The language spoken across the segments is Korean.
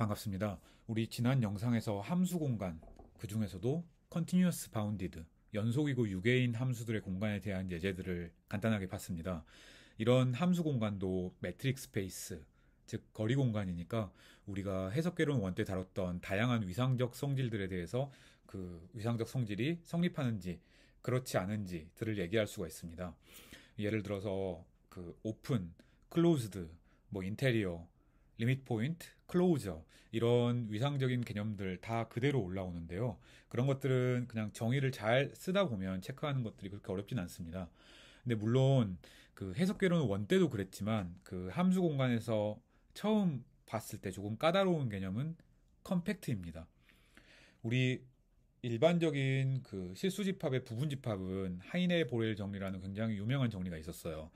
반갑습니다. 우리 지난 영상에서 함수 공간, 그 중에서도 Continuous Bounded, 연속이고 유계인 함수들의 공간에 대한 예제들을 간단하게 봤습니다. 이런 함수 공간도 m t r e 매트릭 스페이스, 즉 거리 공간이니까 우리가 해석개론 원때 다뤘던 다양한 위상적 성질들에 대해서 그 위상적 성질이 성립하는지 그렇지 않은지들을 얘기할 수가 있습니다. 예를 들어서 그 오픈, 클로즈드, 뭐 인테리어, 리밋 포인트, 클로우저 이런 위상적인 개념들 다 그대로 올라오는데요. 그런 것들은 그냥 정의를 잘 쓰다 보면 체크하는 것들이 그렇게 어렵진 않습니다. 근데 물론 그 해석괴로는 원때도 그랬지만 그 함수 공간에서 처음 봤을 때 조금 까다로운 개념은 컴팩트입니다. 우리 일반적인 그 실수 집합의 부분 집합은 하이네 보레일 정리라는 굉장히 유명한 정리가 있었어요.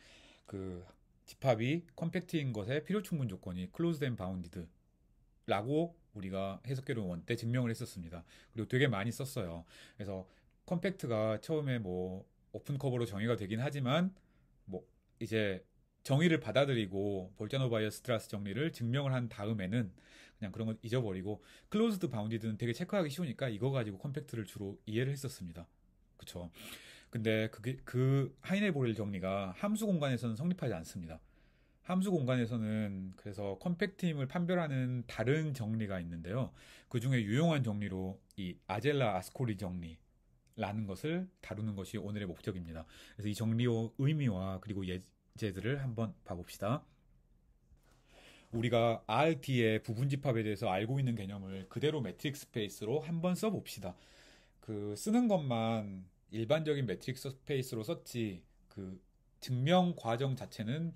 그 집합이 컴팩트인 것의 필요 충분 조건이 클로즈된 바운디드 라고 우리가 해석계론 원때 증명을 했었습니다. 그리고 되게 많이 썼어요. 그래서 컴팩트가 처음에 뭐 오픈 커버로 정의가 되긴 하지만 뭐 이제 정의를 받아들이고 볼자노 바이어스트라스 정리를 증명을 한 다음에는 그냥 그런 건 잊어버리고 클로즈드 바운디드는 되게 체크하기 쉬우니까 이거 가지고 컴팩트를 주로 이해를 했었습니다. 그쵸 근데 그게 그 하이네보릴 정리가 함수 공간에서는 성립하지 않습니다. 함수 공간에서는 그래서 컴팩트 임을 판별하는 다른 정리가 있는데요. 그 중에 유용한 정리로 이 아젤라 아스코리 정리, 라는 것을 다루는 것이 오늘의 목적입니다. 그래서 이 정리의 의미와 그리고 예제들을 한번 봐봅시다. 우리가 r t 의 부분 집합에 대해서 알고 있는 개념을 그대로 매트릭스 스페이스로 한번 써봅시다. 그 쓰는 것만 일반적인 매트릭스 스페이스로 썼지 그 증명 과정 자체는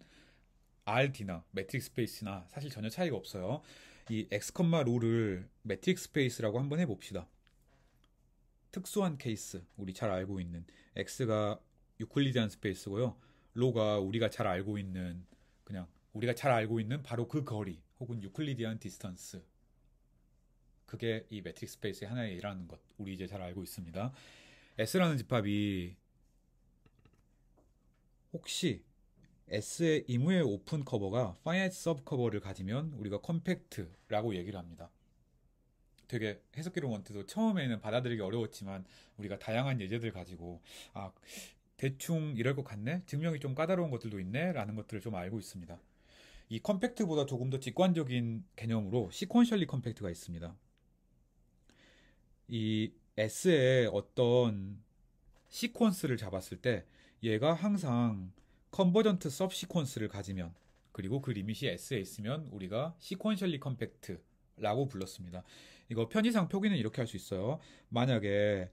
RD나 매트릭스 스페이스나 사실 전혀 차이가 없어요. 이 x, 롤를 매트릭스 스페이스라고 한번 해봅시다. 특수한 케이스, 우리 잘 알고 있는 x가 유클리디안 스페이스고요. 로가 우리가 잘 알고 있는 그냥 우리가 잘 알고 있는 바로 그 거리 혹은 유클리디안 디스턴스 그게 이 매트릭스 스페이스의 하나의 일하는 것 우리 이제 잘 알고 있습니다. S라는 집합이 혹시 S의 이무의 오픈 커버가 파이어이트 서브 커버를 가지면 우리가 컴팩트라고 얘기를 합니다. 되게 해석기로 원트도 처음에는 받아들이기 어려웠지만 우리가 다양한 예제들 가지고 아 대충 이럴 것 같네 증명이 좀 까다로운 것들도 있네라는 것들을 좀 알고 있습니다. 이 컴팩트보다 조금 더 직관적인 개념으로 시퀀셜리 컴팩트가 있습니다. 이 S의 어떤 시퀀스를 잡았을 때 얘가 항상 컨버전트 섭 시퀀스를 가지면 그리고 그 리밋이 S에 있으면 우리가 시퀀셜리 컴팩트라고 불렀습니다. 이거 편의상 표기는 이렇게 할 수 있어요. 만약에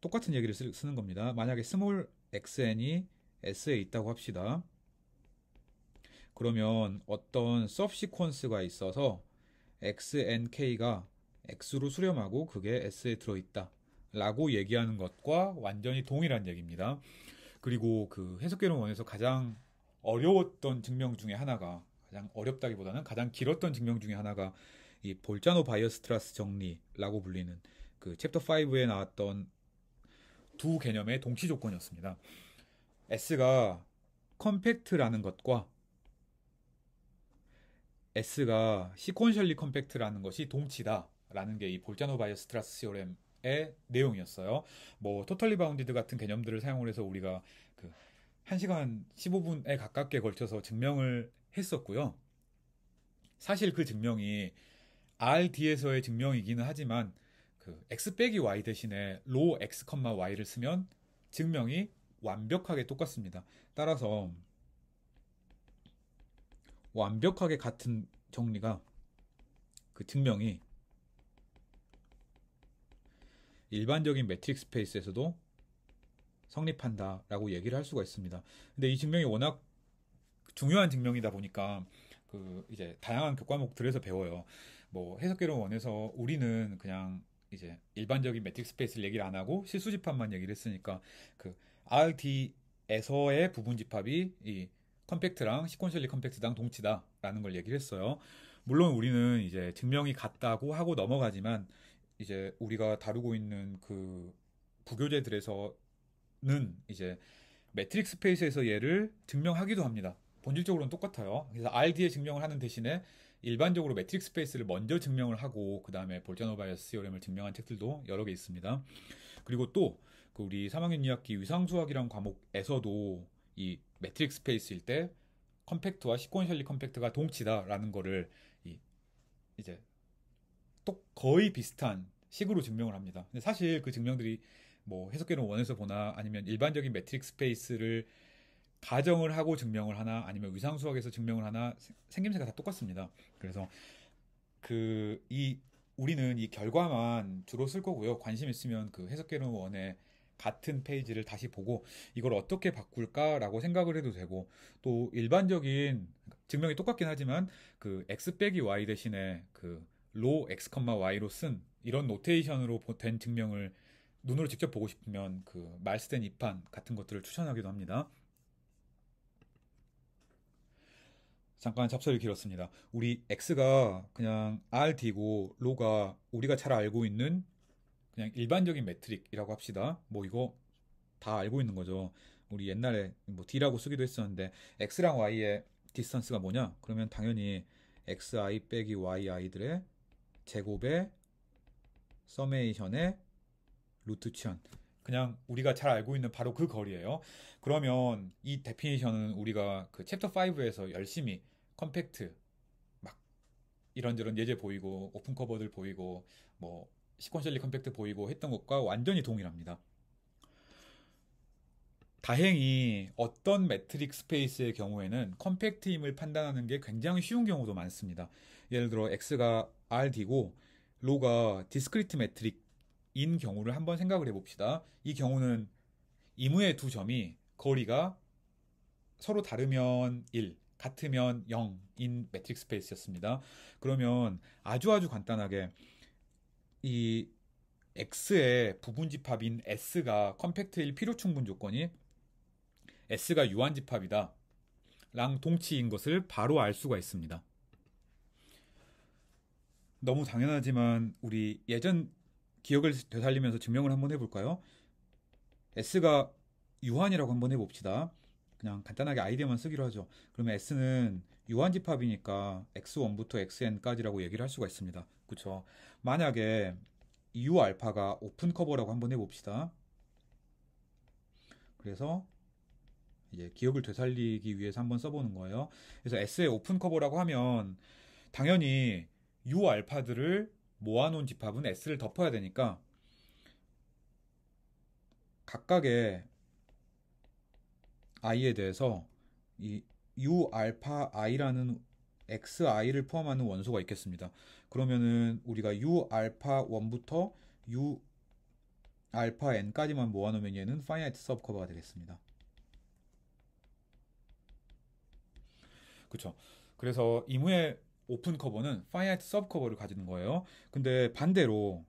똑같은 얘기를 쓰, 는 겁니다. 만약에 스몰 xn이 S에 있다고 합시다. 그러면 어떤 섭 시퀀스가 있어서 xnk가 x로 수렴하고 그게 S에 들어있다. 라고 얘기하는 것과 완전히 동일한 얘기입니다. 그리고 그 해석개론원에서 가장 어려웠던 증명 중에 하나가 가장 어렵다기보다는 가장 길었던 증명 중에 하나가 이 볼자노 바이어스트라스 정리라고 불리는 그 챕터 5에 나왔던 두 개념의 동시 조건이었습니다. S가 컴팩트라는 것과 S가 시퀀셜리 컴팩트라는 것이 동치다라는 게 이 볼자노 바이어스트라스 시오렘 의 내용이었어요. 뭐토털리 바운디드 같은 개념들을 사용을 해서 우리가 그 1시간 15분에 가깝게 걸쳐서 증명을 했었고요. 사실 그 증명이 RD에서의 증명이기는 하지만 그 x 빼기 y 대신에 로 x, y를 쓰면 증명이 완벽하게 똑같습니다. 따라서 완벽하게 같은 정리가 그 증명이 일반적인 매트릭 스페이스에서도 스 성립한다라고 얘기를 할 수가 있습니다. 근데 이 증명이 워낙 중요한 증명이다 보니까 그 이제 다양한 교과목들에서 배워요. 뭐 해석개론 원에서 우리는 그냥 이제 일반적인 매트릭 스페이스를 얘기를 안 하고 실수집합만 얘기를 했으니까 그 RD에서의 부분 집합이 이 컴팩트랑 시퀀셜리 컴팩트당 동치다라는 걸 얘기를 했어요. 물론 우리는 이제 증명이 같다고 하고 넘어가지만 이제 우리가 다루고 있는 그 부교재들에서는 이제 매트릭스 스페이스에서 얘를 증명하기도 합니다. 본질적으로는 똑같아요. 그래서 RD에 증명을 하는 대신에 일반적으로 매트릭스 스페이스를 먼저 증명을 하고 그 다음에 볼자노 바이어스 요렘을 증명한 책들도 여러 개 있습니다. 그리고 또 그 우리 3학년 2학기 위상수학이란 과목에서도 이 매트릭스 스페이스일 때 컴팩트와 시퀀셜리 컴팩트가 동치다라는 거를 이 이제 또 거의 비슷한 식으로 증명을 합니다. 근데 사실 그 증명들이 뭐 해석계론 원에서 보나 아니면 일반적인 매트릭 스페이스를 가정을 하고 증명을 하나 아니면 위상수학에서 증명을 하나 생김새가 다 똑같습니다. 그래서 그 이 우리는 이 결과만 주로 쓸 거고요. 관심 있으면 그 해석계론 원의 같은 페이지를 다시 보고 이걸 어떻게 바꿀까라고 생각을 해도 되고 또 일반적인 증명이 똑같긴 하지만 그 x 빼기 y 대신에 그로 x, y로 쓴 이런 노테이션으로 된 증명을 눈으로 직접 보고 싶으면 그 말스덴 이판 같은 것들을 추천하기도 합니다. 잠깐 잡설이 길었습니다. 우리 x가 그냥 rd고 로가 우리가 잘 알고 있는 그냥 일반적인 매트릭이라고 합시다. 뭐 이거 다 알고 있는 거죠. 우리 옛날에 뭐 d라고 쓰기도 했었는데 x랑 y의 디스턴스가 뭐냐? 그러면 당연히 xi 빼기 yi들의 제곱의 서메이션의 루트 치환. 그냥 우리가 잘 알고 있는 바로 그 거리예요. 그러면 이 데피니션은 우리가 그 챕터 5에서 열심히 컴팩트 막 이런저런 예제 보이고 오픈 커버들 보이고 뭐 시퀀셜리 컴팩트 보이고 했던 것과 완전히 동일합니다. 다행히 어떤 매트릭 스페이스의 경우에는 컴팩트임을 판단하는 게 굉장히 쉬운 경우도 많습니다. 예를 들어 x가 RD고 로가 디스크리트 매트릭인 경우를 한번 생각을 해봅시다. 이 경우는 이무의 두 점이 거리가 서로 다르면 1, 같으면 0인 매트릭 스페이스였습니다. 그러면 아주 아주 간단하게 이 X의 부분집합인 S가 컴팩트일 필요 충분 조건이 S가 유한집합이다. 랑 동치인 것을 바로 알 수가 있습니다. 너무 당연하지만 우리 예전 기억을 되살리면서 증명을 한번 해볼까요? S가 유한이라고 한번 해봅시다. 그냥 간단하게 아이디어만 쓰기로 하죠. 그러면 S는 유한 집합이니까 X1부터 XN까지라고 얘기를 할 수가 있습니다. 그쵸? 만약에 U 알파가 오픈 커버라고 한번 해봅시다. 그래서 이제 기억을 되살리기 위해서 한번 써보는 거예요. 그래서 S의 오픈 커버라고 하면 당연히 U 알파들을 모아놓은 집합은 S를 덮어야 되니까 각각의 i에 대해서 이 U 알파 i라는 x i를 포함하는 원소가 있겠습니다. 그러면은 우리가 U 알파 1부터 U 알파 n까지만 모아놓으면 얘는 파이나트 서브 커버가 되겠습니다. 그렇죠. 그래서 이무의 오픈 커버는 파이어트 서브 커버를 가지는 거예요. 근데 반대로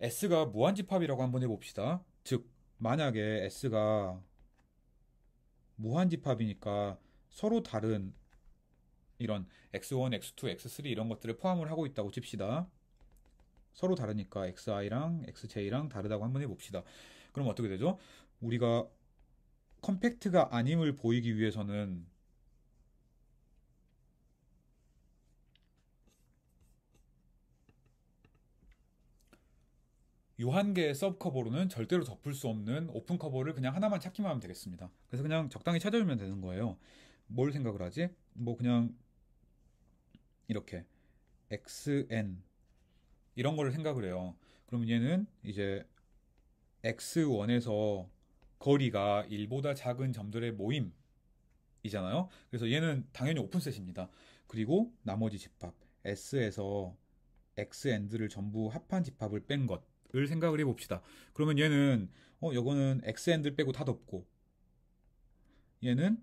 S가 무한집합이라고 한번 해봅시다. 즉 만약에 S가 무한집합이니까 서로 다른 이런 x1, x2, x3 이런 것들을 포함을 하고 있다고 칩시다. 서로 다르니까 xi랑 xj랑 다르다고 한번 해봅시다. 그럼 어떻게 되죠? 우리가 컴팩트가 아님을 보이기 위해서는 요한 개의 서브 커버로는 절대로 덮을 수 없는 오픈 커버를 그냥 하나만 찾기만 하면 되겠습니다. 그래서 그냥 적당히 찾아주면 되는 거예요. 뭘 생각을 하지? 뭐 그냥 이렇게 xn 이런 거를 생각을 해요. 그러면 얘는 이제 x1에서 거리가 1보다 작은 점들의 모임이잖아요. 그래서 얘는 당연히 오픈셋입니다. 그리고 나머지 집합 s에서 x n들을 전부 합한 집합을 뺀 것. 을 생각을 해봅시다. 그러면 얘는 어 요거는 x 핸들 빼고 다 덮고 얘는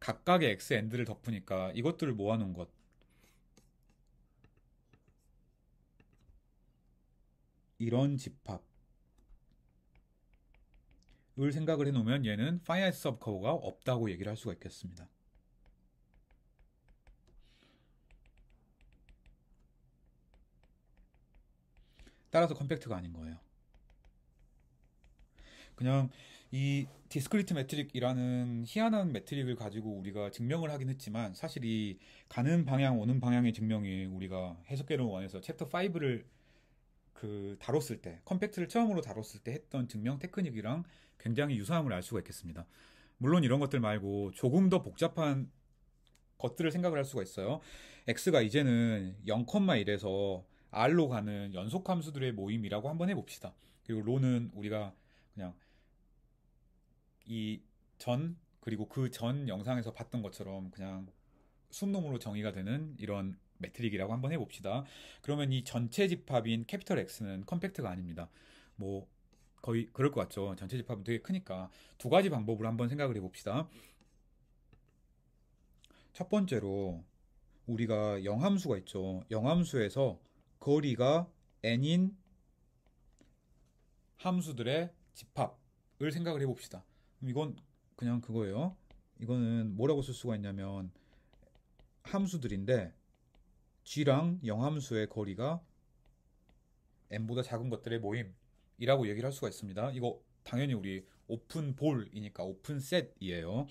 각각의 x 핸들을 덮으니까 이것들을 모아놓은 것 이런 집합 을 생각을 해놓으면 얘는 파이어 서브 커버가 없다고 얘기를 할 수가 있겠습니다. 따라서 컴팩트가 아닌 거예요. 그냥 이 디스크리트 매트릭이라는 희한한 매트릭을 가지고 우리가 증명을 하긴 했지만 사실 이 가는 방향 오는 방향의 증명이 우리가 해석개론 원에서 챕터 5를 그 다뤘을 때 컴팩트를 처음으로 다뤘을 때 했던 증명 테크닉이랑 굉장히 유사함을 알 수가 있겠습니다. 물론 이런 것들 말고 조금 더 복잡한 것들을 생각을 할 수가 있어요. x가 이제는 0,1에서 R로 가는 연속 함수들의 모임이라고 한번 해봅시다. 그리고 로는 우리가 그냥 이 전 그리고 그 전 영상에서 봤던 것처럼 그냥 숨놈으로 정의가 되는 이런 매트릭이라고 한번 해봅시다. 그러면 이 전체 집합인 캐피털 X는 컴팩트가 아닙니다. 뭐 거의 그럴 것 같죠. 전체 집합은 되게 크니까 두 가지 방법으로 한번 생각을 해봅시다. 첫 번째로 우리가 영함수가 있죠. 영함수에서 거리가 n인 함수들의 집합을 생각을 해봅시다. 이건 그냥 그거예요. 이거는 뭐라고 쓸 수가 있냐면 함수들인데 g랑 영함수의 거리가 n보다 작은 것들의 모임이라고 얘기를 할 수가 있습니다. 이거 당연히 우리 오픈 볼이니까 오픈 셋이에요.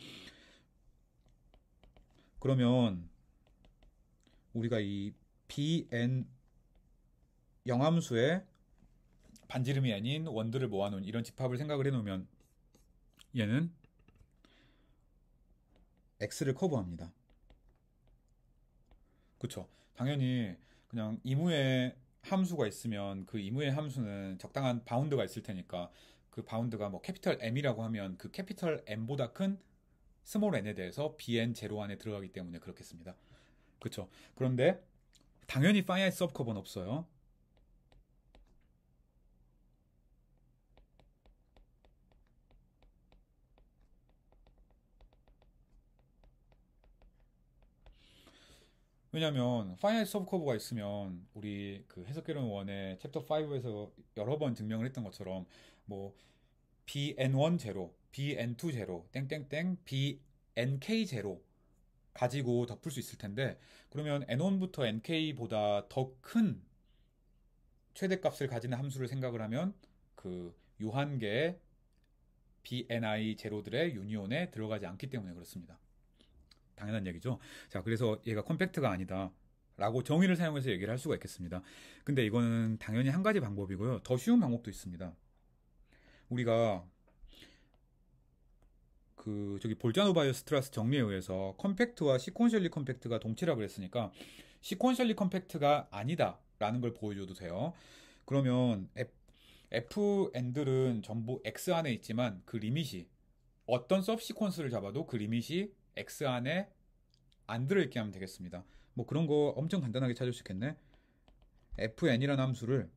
그러면 우리가 이 bn 영함수에 반지름이 아닌 원두를 모아놓은 이런 집합을 생각을 해놓으면 얘는 x를 커버합니다. 그쵸. 당연히 그냥 이무의 함수가 있으면 그 이무의 함수는 적당한 바운드가 있을 테니까 그 바운드가 뭐 캐피털 M이라고 하면 그 캐피털 M보다 큰 스몰 n에 대해서 bn 0 안에 들어가기 때문에 그렇겠습니다. 그렇죠. 그런데 당연히 파이아의 서 커버는 없어요. 왜냐면 파이널 서브커브가 있으면 우리 그 해석개론 원의 챕터 5에서 여러 번 증명을 했던 것처럼 뭐 bn1 제로, bn2 제로, 땡땡땡 bnk 제로 가지고 덮을 수 있을 텐데 그러면 n1부터 nk보다 더 큰 최대값을 가지는 함수를 생각을 하면 그유한계의 bni 제로들의 유니온에 들어가지 않기 때문에 그렇습니다. 당연한 얘기죠. 자, 그래서 얘가 컴팩트가 아니다. 라고 정의를 사용해서 얘기를 할 수가 있겠습니다. 근데 이거는 당연히 한 가지 방법이고요. 더 쉬운 방법도 있습니다. 우리가 그 저기 볼자노바이오 스트라스 정리에 의해서 컴팩트와 시퀀셜리 컴팩트가 동치라 그랬으니까 시퀀셜리 컴팩트가 아니다라는 걸 보여줘도 돼요. 그러면 F, F 엔들은 전부 X 안에 있지만 그 리밋이 어떤 섭 시퀀스를 잡아도 그 리밋이 x 안에 안 들어있게 하면 되겠습니다. 뭐 그런 거 엄청 간단하게 찾을 수 있겠네. fn이라는 함수를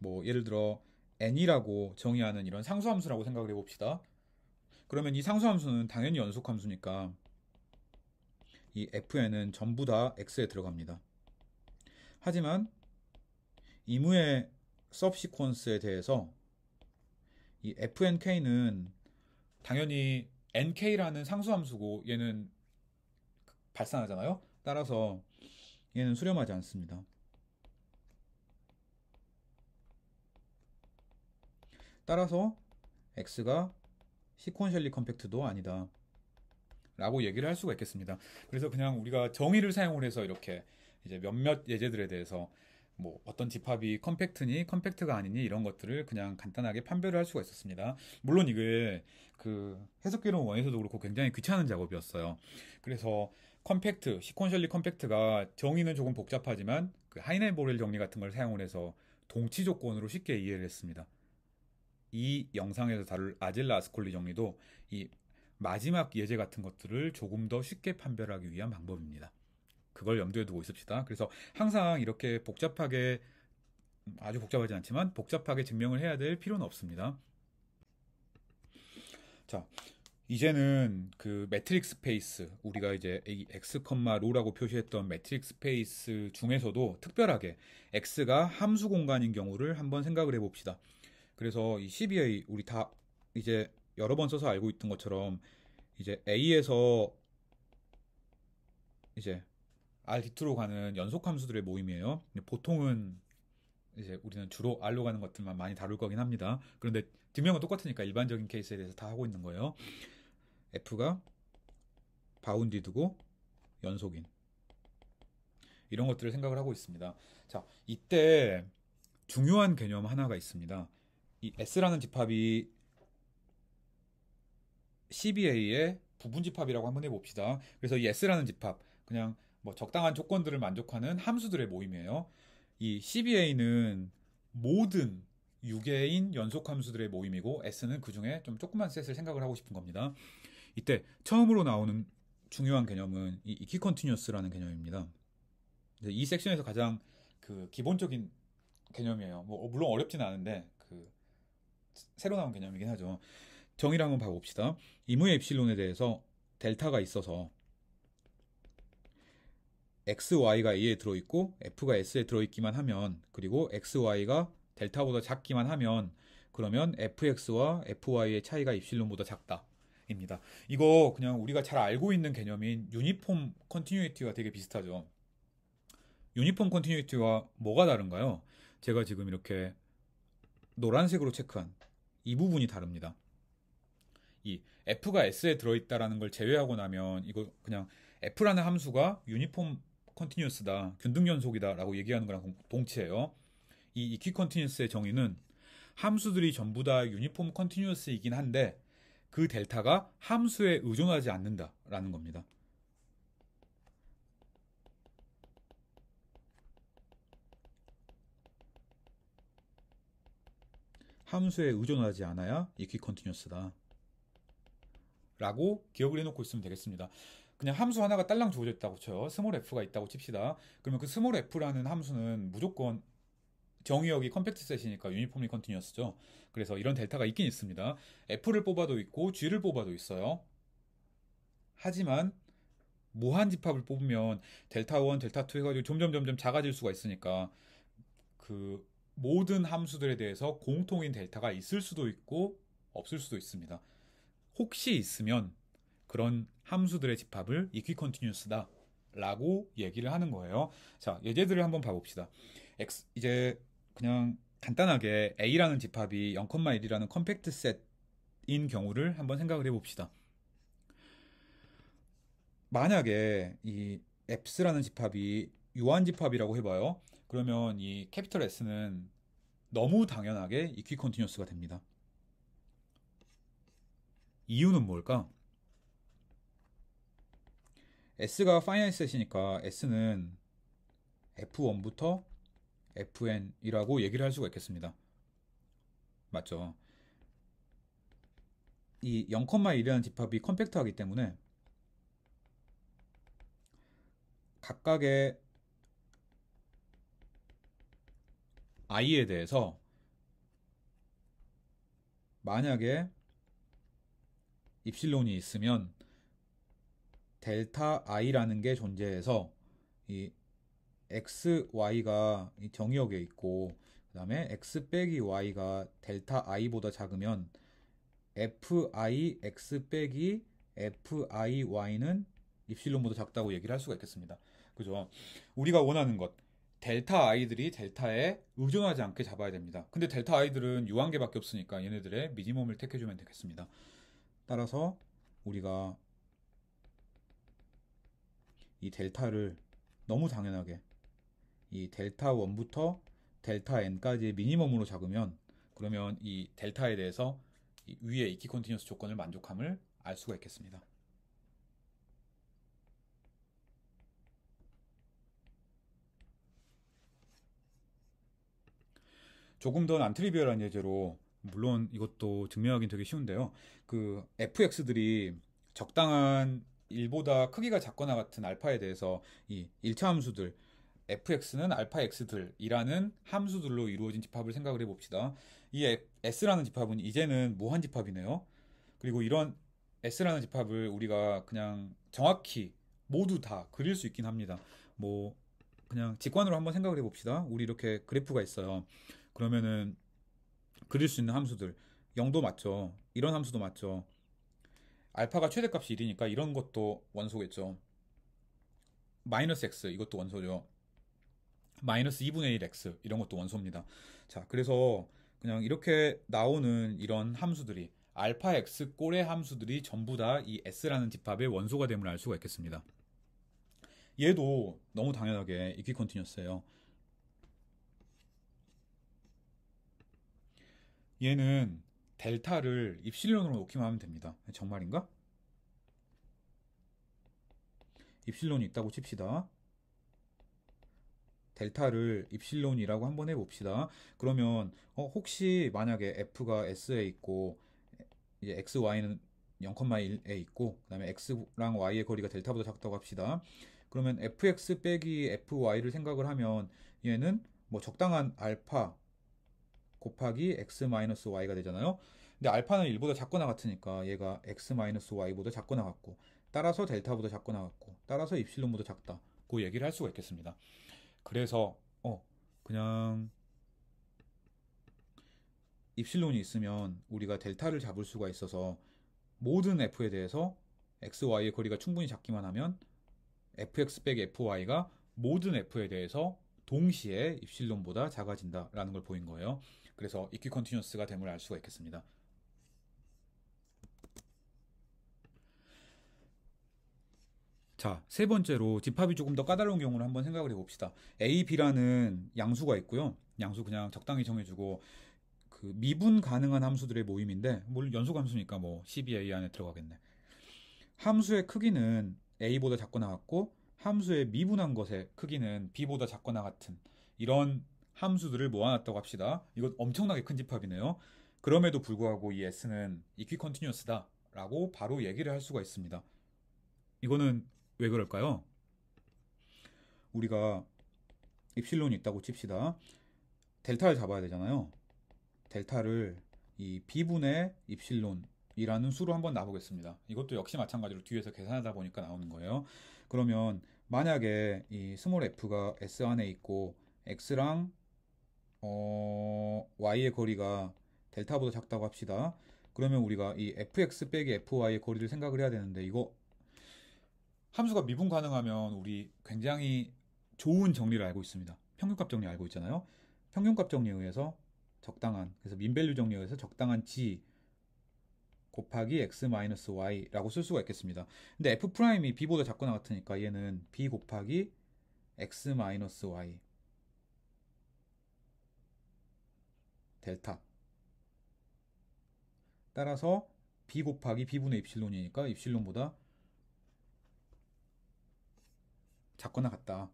뭐 예를 들어 n이라고 정의하는 이런 상수 함수라고 생각을 해봅시다. 그러면 이 상수 함수는 당연히 연속 함수니까 이 fn은 전부 다 x에 들어갑니다. 하지만 이무의 섭 시퀀스에 대해서 이 fnk는 당연히 NK라는 상수함수고 얘는 발산하잖아요. 따라서 얘는 수렴하지 않습니다. 따라서 X가 시퀀셜리 컴팩트도 아니다. 라고 얘기를 할 수가 있겠습니다. 그래서 그냥 우리가 정의를 사용을 해서 이렇게 이제 몇몇 예제들에 대해서 뭐 어떤 집합이 컴팩트니 컴팩트가 아니니 이런 것들을 그냥 간단하게 판별을 할 수가 있었습니다. 물론 이게 그 해석기론 원에서도 그렇고 굉장히 귀찮은 작업이었어요. 그래서 컴팩트, 시퀀셜리 컴팩트가 정의는 조금 복잡하지만 그 하이네보렐 정리 같은 걸 사용을 해서 동치 조건으로 쉽게 이해를 했습니다. 이 영상에서 다룰 아질라 아스콜리 정리도 이 마지막 예제 같은 것들을 조금 더 쉽게 판별하기 위한 방법입니다. 그걸 염두에 두고 있읍시다. 그래서 항상 이렇게 복잡하게 아주 복잡하지 않지만 복잡하게 증명을 해야 될 필요는 없습니다. 자, 이제는 그 매트릭스 페이스 우리가 이제 x, 로라고 표시했던 매트릭스 페이스 중에서도 특별하게 x가 함수 공간인 경우를 한번 생각을 해봅시다. 그래서 이 CBA 우리 다 이제 여러 번 써서 알고 있던 것처럼 이제 A에서 이제 r 뒤트로 가는 연속 함수들의 모임이에요. 보통은 이제 우리는 주로 R로 가는 것들만 많이 다룰 거긴 합니다. 그런데 뒷면은 똑같으니까 일반적인 케이스에 대해서 다 하고 있는 거예요. F가 바운디드고 연속인 이런 것들을 생각을 하고 있습니다. 자, 이때 중요한 개념 하나가 있습니다. 이 S라는 집합이 CBA의 부분 집합이라고 한번 해봅시다. 그래서 이 S라는 집합, 그냥 뭐 적당한 조건들을 만족하는 함수들의 모임이에요. 이 CBA는 모든 6개인 연속 함수들의 모임이고 S는 그 중에 좀 조그만 셋을 생각을 하고 싶은 겁니다. 이때 처음으로 나오는 중요한 개념은 이 i n u o u s 라는 개념입니다. 이 섹션에서 가장 그 기본적인 개념이에요. 뭐 물론 어렵진 않은데 그 새로 나온 개념이긴 하죠. 정의를 한번 봐봅시다. 이무의 엡실론에 대해서 델타가 있어서 xy가 a에 들어있고 f가 s에 들어있기만 하면 그리고 xy가 델타보다 작기만 하면 그러면 fx와 fy의 차이가 입실론보다 작다. 입니다. 이거 그냥 우리가 잘 알고 있는 개념인 유니폼 컨티뉴이티와 되게 비슷하죠. 유니폼 컨티뉴이티와 뭐가 다른가요? 제가 지금 이렇게 노란색으로 체크한 이 부분이 다릅니다. 이 F가 S에 들어있다라는 걸 제외하고 나면 이거 그냥 F라는 함수가 유니폼 컨티뉴스다, 균등 연속이다라고 얘기하는 거랑 동치예요. 이 이퀴 컨티뉴스의 정의는 함수들이 전부 다 유니폼 컨티뉴스이긴 한데 그 델타가 함수에 의존하지 않는다라는 겁니다. 함수에 의존하지 않아야 이퀴 컨티뉴스다. 라고 기억을 해놓고 있으면 되겠습니다. 그냥 함수 하나가 딸랑 주어져 있다고 쳐요. 스몰 f가 있다고 칩시다. 그러면 그 스몰 f라는 함수는 무조건 정의역이 컴팩트 셋이니까 유니폼이 컨티뉴어스죠. 그래서 이런 델타가 있긴 있습니다. F를 뽑아도 있고 G를 뽑아도 있어요. 하지만 무한 집합을 뽑으면 델타 1, 델타 2 해가지고 점점 점점 작아질 수가 있으니까 그 모든 함수들에 대해서 공통인 델타가 있을 수도 있고 없을 수도 있습니다. 혹시 있으면 그런 함수들의 집합을 e q c o n t i n u o u s 다 라고 얘기를 하는 거예요. 자, 예제들을 한번 봐봅시다. x 이제 그냥 간단하게 a라는 집합이 0,1이라는 컴팩트 셋인 경우를 한번 생각을 해봅시다. 만약에 이 앱스라는 집합이 유한 집합이라고 해봐요. 그러면 이 캐피털 S는 너무 당연하게 이퀴컨티뉴스가 됩니다. 이유는 뭘까? S가 파이널 셋이니까 S는 F1부터 FN이라고 얘기를 할 수가 있겠습니다. 맞죠? 이 0,1이라는 집합이 컴팩트하기 때문에 각각의 i에 대해서 만약에 입실론이 있으면 델타 i라는 게 존재해서 이 x, y가 정의역에 있고 그 다음에 x 빼기 y가 델타 i보다 작으면 fi x 빼기 fi y는 입실론보다 작다고 얘기를 할 수가 있겠습니다. 그죠? 우리가 원하는 것 델타 아이들이 델타에 의존하지 않게 잡아야 됩니다. 근데 델타 아이들은 유한계밖에 없으니까 얘네들의 미니멈을 택해주면 되겠습니다. 따라서 우리가 이 델타를 너무 당연하게 이 델타 1부터 델타 n까지의 미니멈으로 잡으면 그러면 이 델타에 대해서 이 위에 이키 컨티뉴스 조건을 만족함을 알 수가 있겠습니다. 조금 더 난트리비얼한 예제로 물론 이것도 증명하기는 되게 쉬운데요. 그 fx들이 적당한 1보다 크기가 작거나 같은 알파에 대해서 이 1차 함수들 fx는 알파 x들이라는 함수들로 이루어진 집합을 생각을 해봅시다. 이 s라는 집합은 이제는 무한 집합이네요. 그리고 이런 s라는 집합을 우리가 그냥 정확히 모두 다 그릴 수 있긴 합니다. 뭐 그냥 직관으로 한번 생각을 해봅시다. 우리 이렇게 그래프가 있어요. 그러면은 그릴 수 있는 함수들 0도 맞죠. 이런 함수도 맞죠. 알파가 최대값이 1이니까 이런 것도 원소겠죠. 마이너스 x 이것도 원소죠. 마이너스 2분의 1 x 이런 것도 원소입니다. 자, 그래서 그냥 이렇게 나오는 이런 함수들이 알파 x 꼴의 함수들이 전부 다 이 s라는 집합의 원소가 됨을 알 수가 있겠습니다. 얘도 너무 당연하게 이퀴컨티뉴스예요. 얘는 델타를 입실론으로 놓기만 하면 됩니다. 정말인가? 입실론이 있다고 칩시다. 델타를 입실론이라고 한번 해봅시다. 그러면 어, 혹시 만약에 F가 S에 있고 이제 X, Y는 0,1에 있고 그 다음에 X랑 Y의 거리가 델타보다 작다고 합시다. 그러면 fx 빼기 fy를 생각을 하면 얘는 뭐 적당한 알파 곱하기 x-y가 되잖아요. 근데 알파는 1보다 작거나 같으니까 얘가 x-y보다 작거나 같고 따라서 델타보다 작거나 같고 따라서 입실론보다 작다고 그 얘기를 할 수가 있겠습니다. 그래서 어 그냥 입실론이 있으면 우리가 델타를 잡을 수가 있어서 모든 f에 대해서 x, y의 거리가 충분히 작기만 하면 fx 빼기 fy가 모든 f에 대해서 동시에 입실론보다 작아진다라는 걸 보인 거예요. 그래서 이퀴 컨티뉴스가 됨을 알 수가 있겠습니다. 자, 세 번째로 집합이 조금 더 까다로운 경우를 한번 생각을 해봅시다. A, B라는 양수가 있고요. 양수 그냥 적당히 정해주고 그 미분 가능한 함수들의 모임인데 물론 연속 함수니까 뭐 12A 안에 들어가겠네. 함수의 크기는 A보다 작거나 같고 함수의 미분한 것의 크기는 B보다 작거나 같은 이런 함수들을 모아놨다고 합시다. 이건 엄청나게 큰 집합이네요. 그럼에도 불구하고 이 S는 e q c o 이퀴 컨티뉴어 s 다 라고 바로 얘기를 할 수가 있습니다. 이거는 왜 그럴까요? 우리가 입실론이 있다고 칩시다. 델타를 잡아야 되잖아요. 델타를 이 b분의 입실론이라는 수로 한번 놔보겠습니다. 이것도 역시 마찬가지로 뒤에서 계산하다 보니까 나오는 거예요. 그러면 만약에 이 스몰 f가 s 안에 있고 x랑 어, y의 거리가 델타보다 작다고 합시다. 그러면 우리가 이 fx 빼기 fy의 거리를 생각을 해야 되는데 이거 함수가 미분 가능하면 우리 굉장히 좋은 정리를 알고 있습니다. 평균값 정리 알고 있잖아요. 평균값 정리에 의해서 적당한 그래서 민밸류 정리에 의해서 적당한 g 곱하기 x-y라고 쓸 수가 있겠습니다. 근데 f'이 b보다 작거나 같으니까 얘는 b 곱하기 x-y 델타. 따라서 b 곱하기 b분의 입실론이니까 입실론보다 작거나 같다.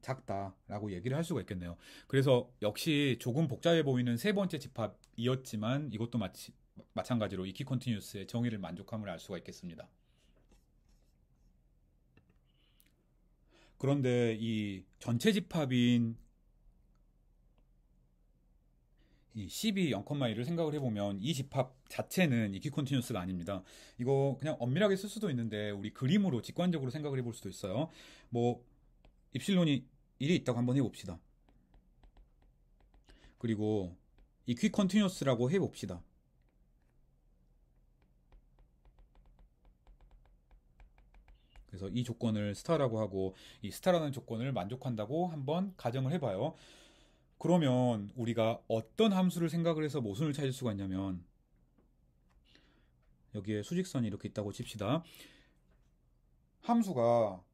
작다라고 얘기를 할 수가 있겠네요. 그래서 역시 조금 복잡해 보이는 세 번째 집합이었지만 이것도 마치, 마찬가지로 이키 컨티뉴스의 정의를 만족함을 알 수가 있겠습니다. 그런데 이 전체 집합인 이12 영컷마일을 생각을 해보면 이 집합 자체는 이키 컨티뉴스가 아닙니다. 이거 그냥 엄밀하게 쓸 수도 있는데 우리 그림으로 직관적으로 생각을 해볼 수도 있어요. 뭐 입실론이 1이 있다고 한번 해봅시다. 그리고 이퀴 컨티뉴스라고 해봅시다. 그래서 이 조건을 스타라고 하고 이 스타라는 조건을 만족한다고 한번 가정을 해봐요. 그러면 우리가 어떤 함수를 생각을 해서 모순을 찾을 수가 있냐면 여기에 수직선이 이렇게 있다고 칩시다. 함수가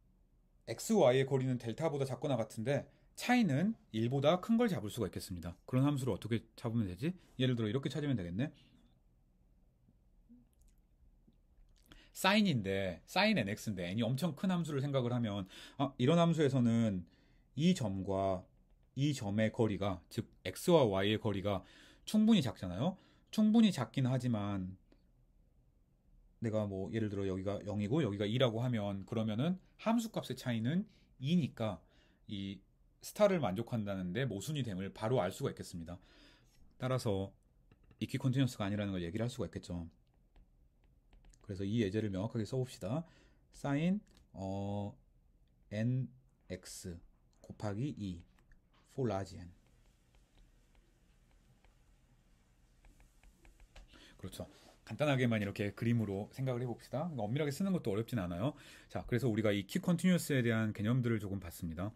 xy의 거리는 델타보다 작거나 같은데 차이는 1보다 큰 걸 잡을 수가 있겠습니다. 그런 함수를 어떻게 잡으면 되지? 예를 들어 이렇게 찾으면 되겠네. 사인인데 사인 nx인데 n이 엄청 큰 함수를 생각을 하면 아, 이런 함수에서는 이 점과 이 점의 거리가 즉 x와 y의 거리가 충분히 작잖아요. 충분히 작긴 하지만 내가 뭐 예를 들어 여기가 0이고 여기가 2라고 하면 그러면은 함수값의 차이는 2니까 이 스타를 만족한다는데 모순이 됨을 바로 알 수가 있겠습니다. 따라서 이퀴 컨티뉴스가 아니라는 걸 얘기를 할 수가 있겠죠. 그래서 이 예제를 명확하게 써봅시다. s 인 어, nx 곱하기 2 full ASEAN. 그렇죠. 간단하게만 이렇게 그림으로 생각을 해봅시다. 그러니까 엄밀하게 쓰는 것도 어렵진 않아요. 자, 그래서 우리가 이키 컨티뉴스에 대한 개념들을 조금 봤습니다.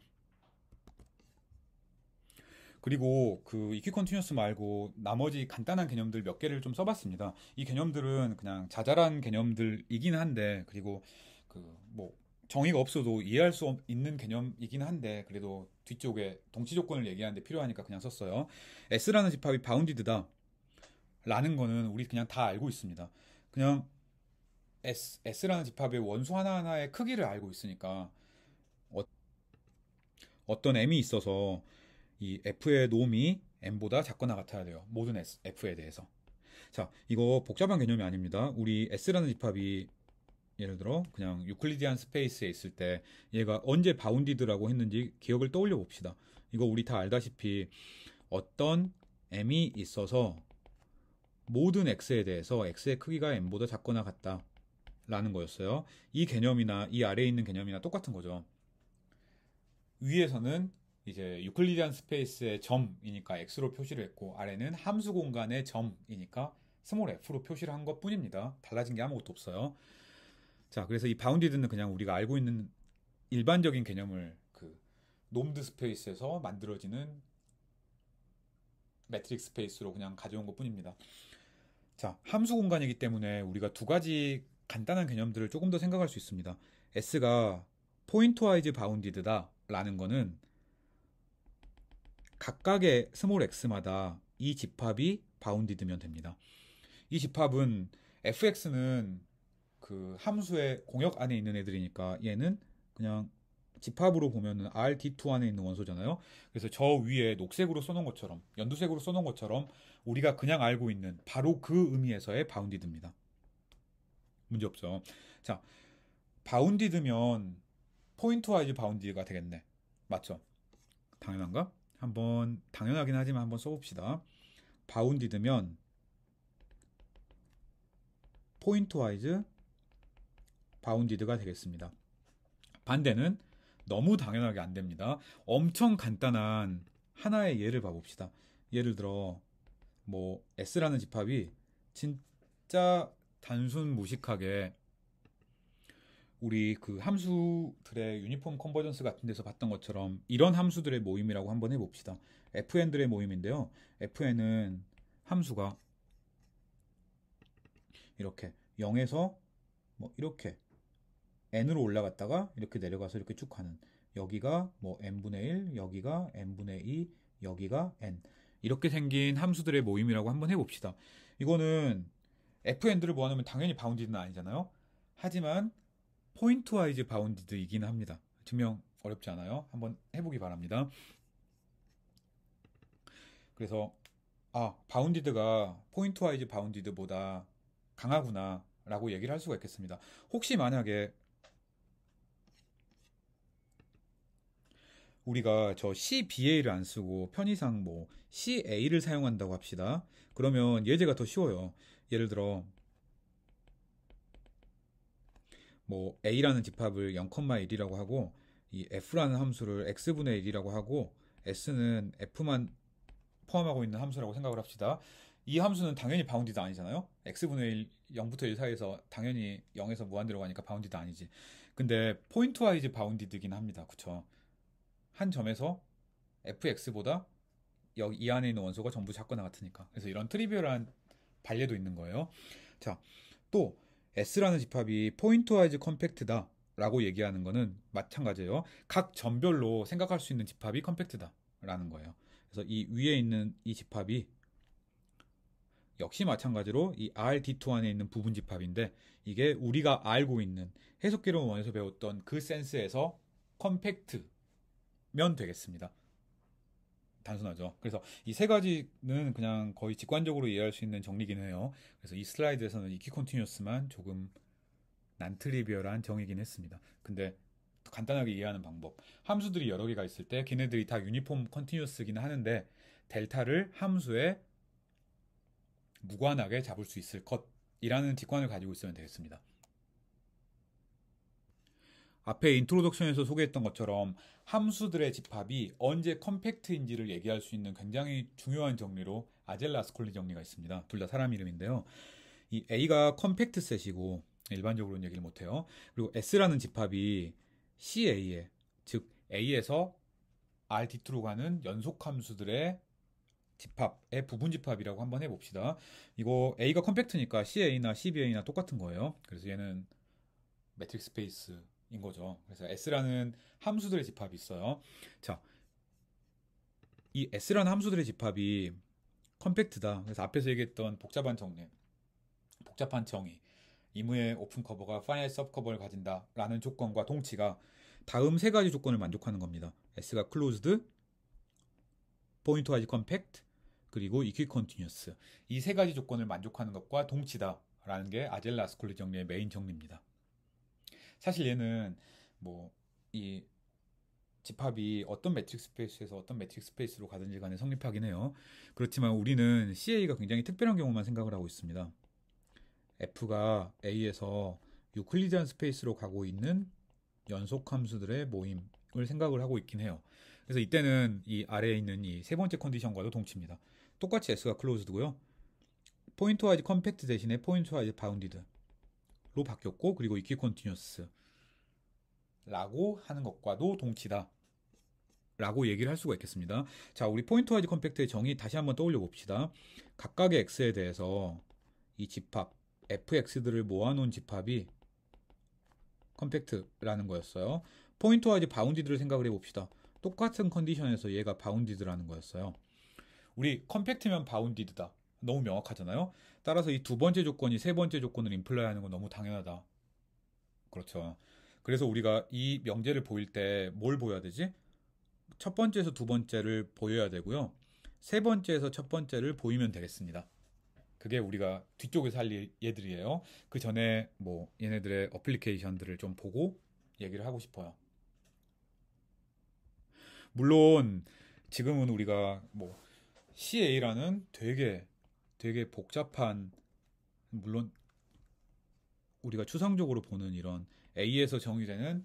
그리고 그 이퀴 컨티뉴스 말고 나머지 간단한 개념들 몇 개를 좀 써봤습니다. 이 개념들은 그냥 자잘한 개념들이긴 한데 그리고 그뭐 정의가 없어도 이해할 수 있는 개념이긴 한데 그래도 뒤쪽에 동치 조건을 얘기하는데 필요하니까 그냥 썼어요. S라는 집합이 바운디드다. 라는 거는 우리 그냥 다 알고 있습니다. 그냥 S, S라는 집합의 원소 하나하나의 크기를 알고 있으니까 어, 떤 M이 있어서 이 F의 놈이 M보다 작거나 같아야 돼요. 모든 S, F에 대해서. 자, 이거 복잡한 개념이 아닙니다. 우리 S라는 집합이 예를 들어 그냥 유클리디안 스페이스에 있을 때 얘가 언제 바운디드라고 했는지 기억을 떠올려 봅시다. 이거 우리 다 알다시피 어떤 m이 있어서 모든 x에 대해서 x의 크기가 m보다 작거나 같다. 라는 거였어요. 이 개념이나 이 아래에 있는 개념이나 똑같은 거죠. 위에서는 이제 유클리디안 스페이스의 점이니까 x로 표시를 했고 아래는 함수 공간의 점이니까 스몰 f로 표시를 한 것뿐입니다. 달라진 게 아무것도 없어요. 자, 그래서 이 바운디드는 그냥 우리가 알고 있는 일반적인 개념을 그 놈드 스페이스에서 만들어지는 매트릭스 스페이스로 그냥 가져온 것 뿐입니다. 자, 함수 공간이기 때문에 우리가 두 가지 간단한 개념들을 조금 더 생각할 수 있습니다. S가 포인트 와이즈 바운디드다 라는 거는 각각의 스몰 x마다 이 집합이 바운디드면 됩니다. 이 집합은 fx는 그 함수의 공역 안에 있는 애들이니까 얘는 그냥 집합으로 보면은 RD2 안에 있는 원소잖아요. 그래서 저 위에 녹색으로 써놓은 것처럼, 연두색으로 써놓은 것처럼 우리가 그냥 알고 있는 바로 그 의미에서의 바운디드입니다. 문제 없죠. 자, 바운디드면 포인트 와이즈 바운디가 되겠네. 맞죠? 당연한가? 한번 당연하긴 하지만 한번 써봅시다. 바운디드면 포인트 와이즈 바운디드가 되겠습니다. 반대는 너무 당연하게 안 됩니다. 엄청 간단한 하나의 예를 봐봅시다. 예를 들어 뭐 S라는 집합이 진짜 단순 무식하게 우리 그 함수들의 유니폼 컨버전스 같은 데서 봤던 것처럼 이런 함수들의 모임이라고 한번 해봅시다. fn들의 모임인데요. fn은 함수가 이렇게 0에서 뭐 이렇게 n으로 올라갔다가 이렇게 내려가서 이렇게 쭉 가는 여기가 뭐 n분의 1, 여기가 n분의 2, 여기가 n 이렇게 생긴 함수들의 모임이라고 한번 해봅시다. 이거는 fn들을 모아놓으면 당연히 바운디드는 아니잖아요. 하지만 포인트 와이즈 바운디드이긴 합니다. 증명 어렵지 않아요. 한번 해보기 바랍니다. 그래서 아 바운디드가 포인트 와이즈 바운디드보다 강하구나 라고 얘기를 할 수가 있겠습니다. 혹시 만약에 우리가 저 CBA를 안 쓰고 편의상 뭐 CA를 사용한다고 합시다. 그러면 예제가 더 쉬워요. 예를 들어 뭐 A라는 집합을 0,1이라고 하고 이 F라는 함수를 X분의 1이라고 하고 S는 F만 포함하고 있는 함수라고 생각을 합시다. 이 함수는 당연히 바운디드 아니잖아요. x분의 1, 0부터 1 사이에서 당연히 0에서 무한대로 가니까 바운디드 아니지. 근데 포인트와이즈 바운디드긴 합니다. 그쵸? 한 점에서 fx보다 여기 이 안에 있는 원소가 전부 작거나 같으니까. 그래서 이런 트리비얼한 반례도 있는 거예요. 자, 또 s라는 집합이 포인트와이즈 컴팩트다. 라고 얘기하는 거는 마찬가지예요. 각 점별로 생각할 수 있는 집합이 컴팩트다. 라는 거예요. 그래서 이 위에 있는 이 집합이 역시 마찬가지로 이 RD2 안에 있는 부분 집합인데 이게 우리가 알고 있는 해석기로 원에서 배웠던 그 센스에서 컴팩트 면 되겠습니다. 단순하죠. 그래서 이 세 가지는 그냥 거의 직관적으로 이해할 수 있는 정리긴 해요. 그래서 이 슬라이드에서는 이 키컨티뉴스만 조금 난트리비얼한 정의긴 했습니다. 근데 간단하게 이해하는 방법. 함수들이 여러 개가 있을 때 걔네들이 다 유니폼 컨티뉴스긴 하는데 델타를 함수에 무관하게 잡을 수 있을 것이라는 직관을 가지고 있으면 되겠습니다. 앞에 인트로덕션에서 소개했던 것처럼 함수들의 집합이 언제 컴팩트인지를 얘기할 수 있는 굉장히 중요한 정리로 아젤라 스콜리 정리가 있습니다. 둘 다 사람 이름인데요. 이 A가 컴팩트 셋이고 일반적으로는 얘기를 못해요. 그리고 S라는 집합이 CA에 즉 A에서 RD2로 가는 연속 함수들의 집합의 부분 집합이라고 한번 해봅시다. 이거 A가 컴팩트니까 CA나 CBA나 똑같은 거예요. 그래서 얘는 매트릭스 스페이스 인 거죠. 그래서 s라는 함수들의 집합이 있어요. 자, 이 s라는 함수들의 집합이 컴팩트다. 그래서 앞에서 얘기했던 복잡한 정리, 복잡한 정의, 이무의 오픈 커버가 파이널 서브 커버를 가진다라는 조건과 동치가 다음 세 가지 조건을 만족하는 겁니다. s가 closed, 포인터 아직 컴팩트, 그리고 equi c o n 이퀴 컨티뉴 s 이세 가지 조건을 만족하는 것과 동치다라는 게 아젤라 스콜리 정리의 메인 정리입니다. 사실 얘는 뭐 이 집합이 어떤 매트릭스 스페이스에서 어떤 매트릭스 스페이스로 가든지 간에 성립하긴 해요. 그렇지만 우리는 CA가 굉장히 특별한 경우만 생각을 하고 있습니다. F가 A에서 유클리디안 스페이스로 가고 있는 연속 함수들의 모임을 생각을 하고 있긴 해요. 그래서 이때는 이 아래에 있는 이 세 번째 컨디션과도 동치입니다. 똑같이 S가 클로즈드고요. 포인트와이즈 컴팩트 대신에 포인트와이즈 바운디드. 로 바뀌었고 그리고 이키 컨티뉴스라고 하는 것과도 동치다. 라고 얘기를 할 수가 있겠습니다. 자, 우리 포인트 와이즈 컴팩트의 정의 다시 한번 떠올려 봅시다. 각각의 x에 대해서 이 집합 fx들을 모아놓은 집합이 컴팩트라는 거였어요. 포인트 와이즈 바운디드를 생각을 해봅시다. 똑같은 컨디션에서 얘가 바운디드라는 거였어요. 우리 컴팩트면 바운디드다. 너무 명확하잖아요. 따라서 이 두 번째 조건이 세 번째 조건을 임플라이 하는 건 너무 당연하다. 그렇죠. 그래서 우리가 이 명제를 보일 때 뭘 보여야 되지? 첫 번째에서 두 번째를 보여야 되고요. 세 번째에서 첫 번째를 보이면 되겠습니다. 그게 우리가 뒤쪽에서 할 얘들이에요. 그 전에 뭐 얘네들의 어플리케이션들을 좀 보고 얘기를 하고 싶어요. 물론 지금은 우리가 뭐 CA라는 되게 되게 복잡한 물론 우리가 추상적으로 보는 이런 A에서 정의되는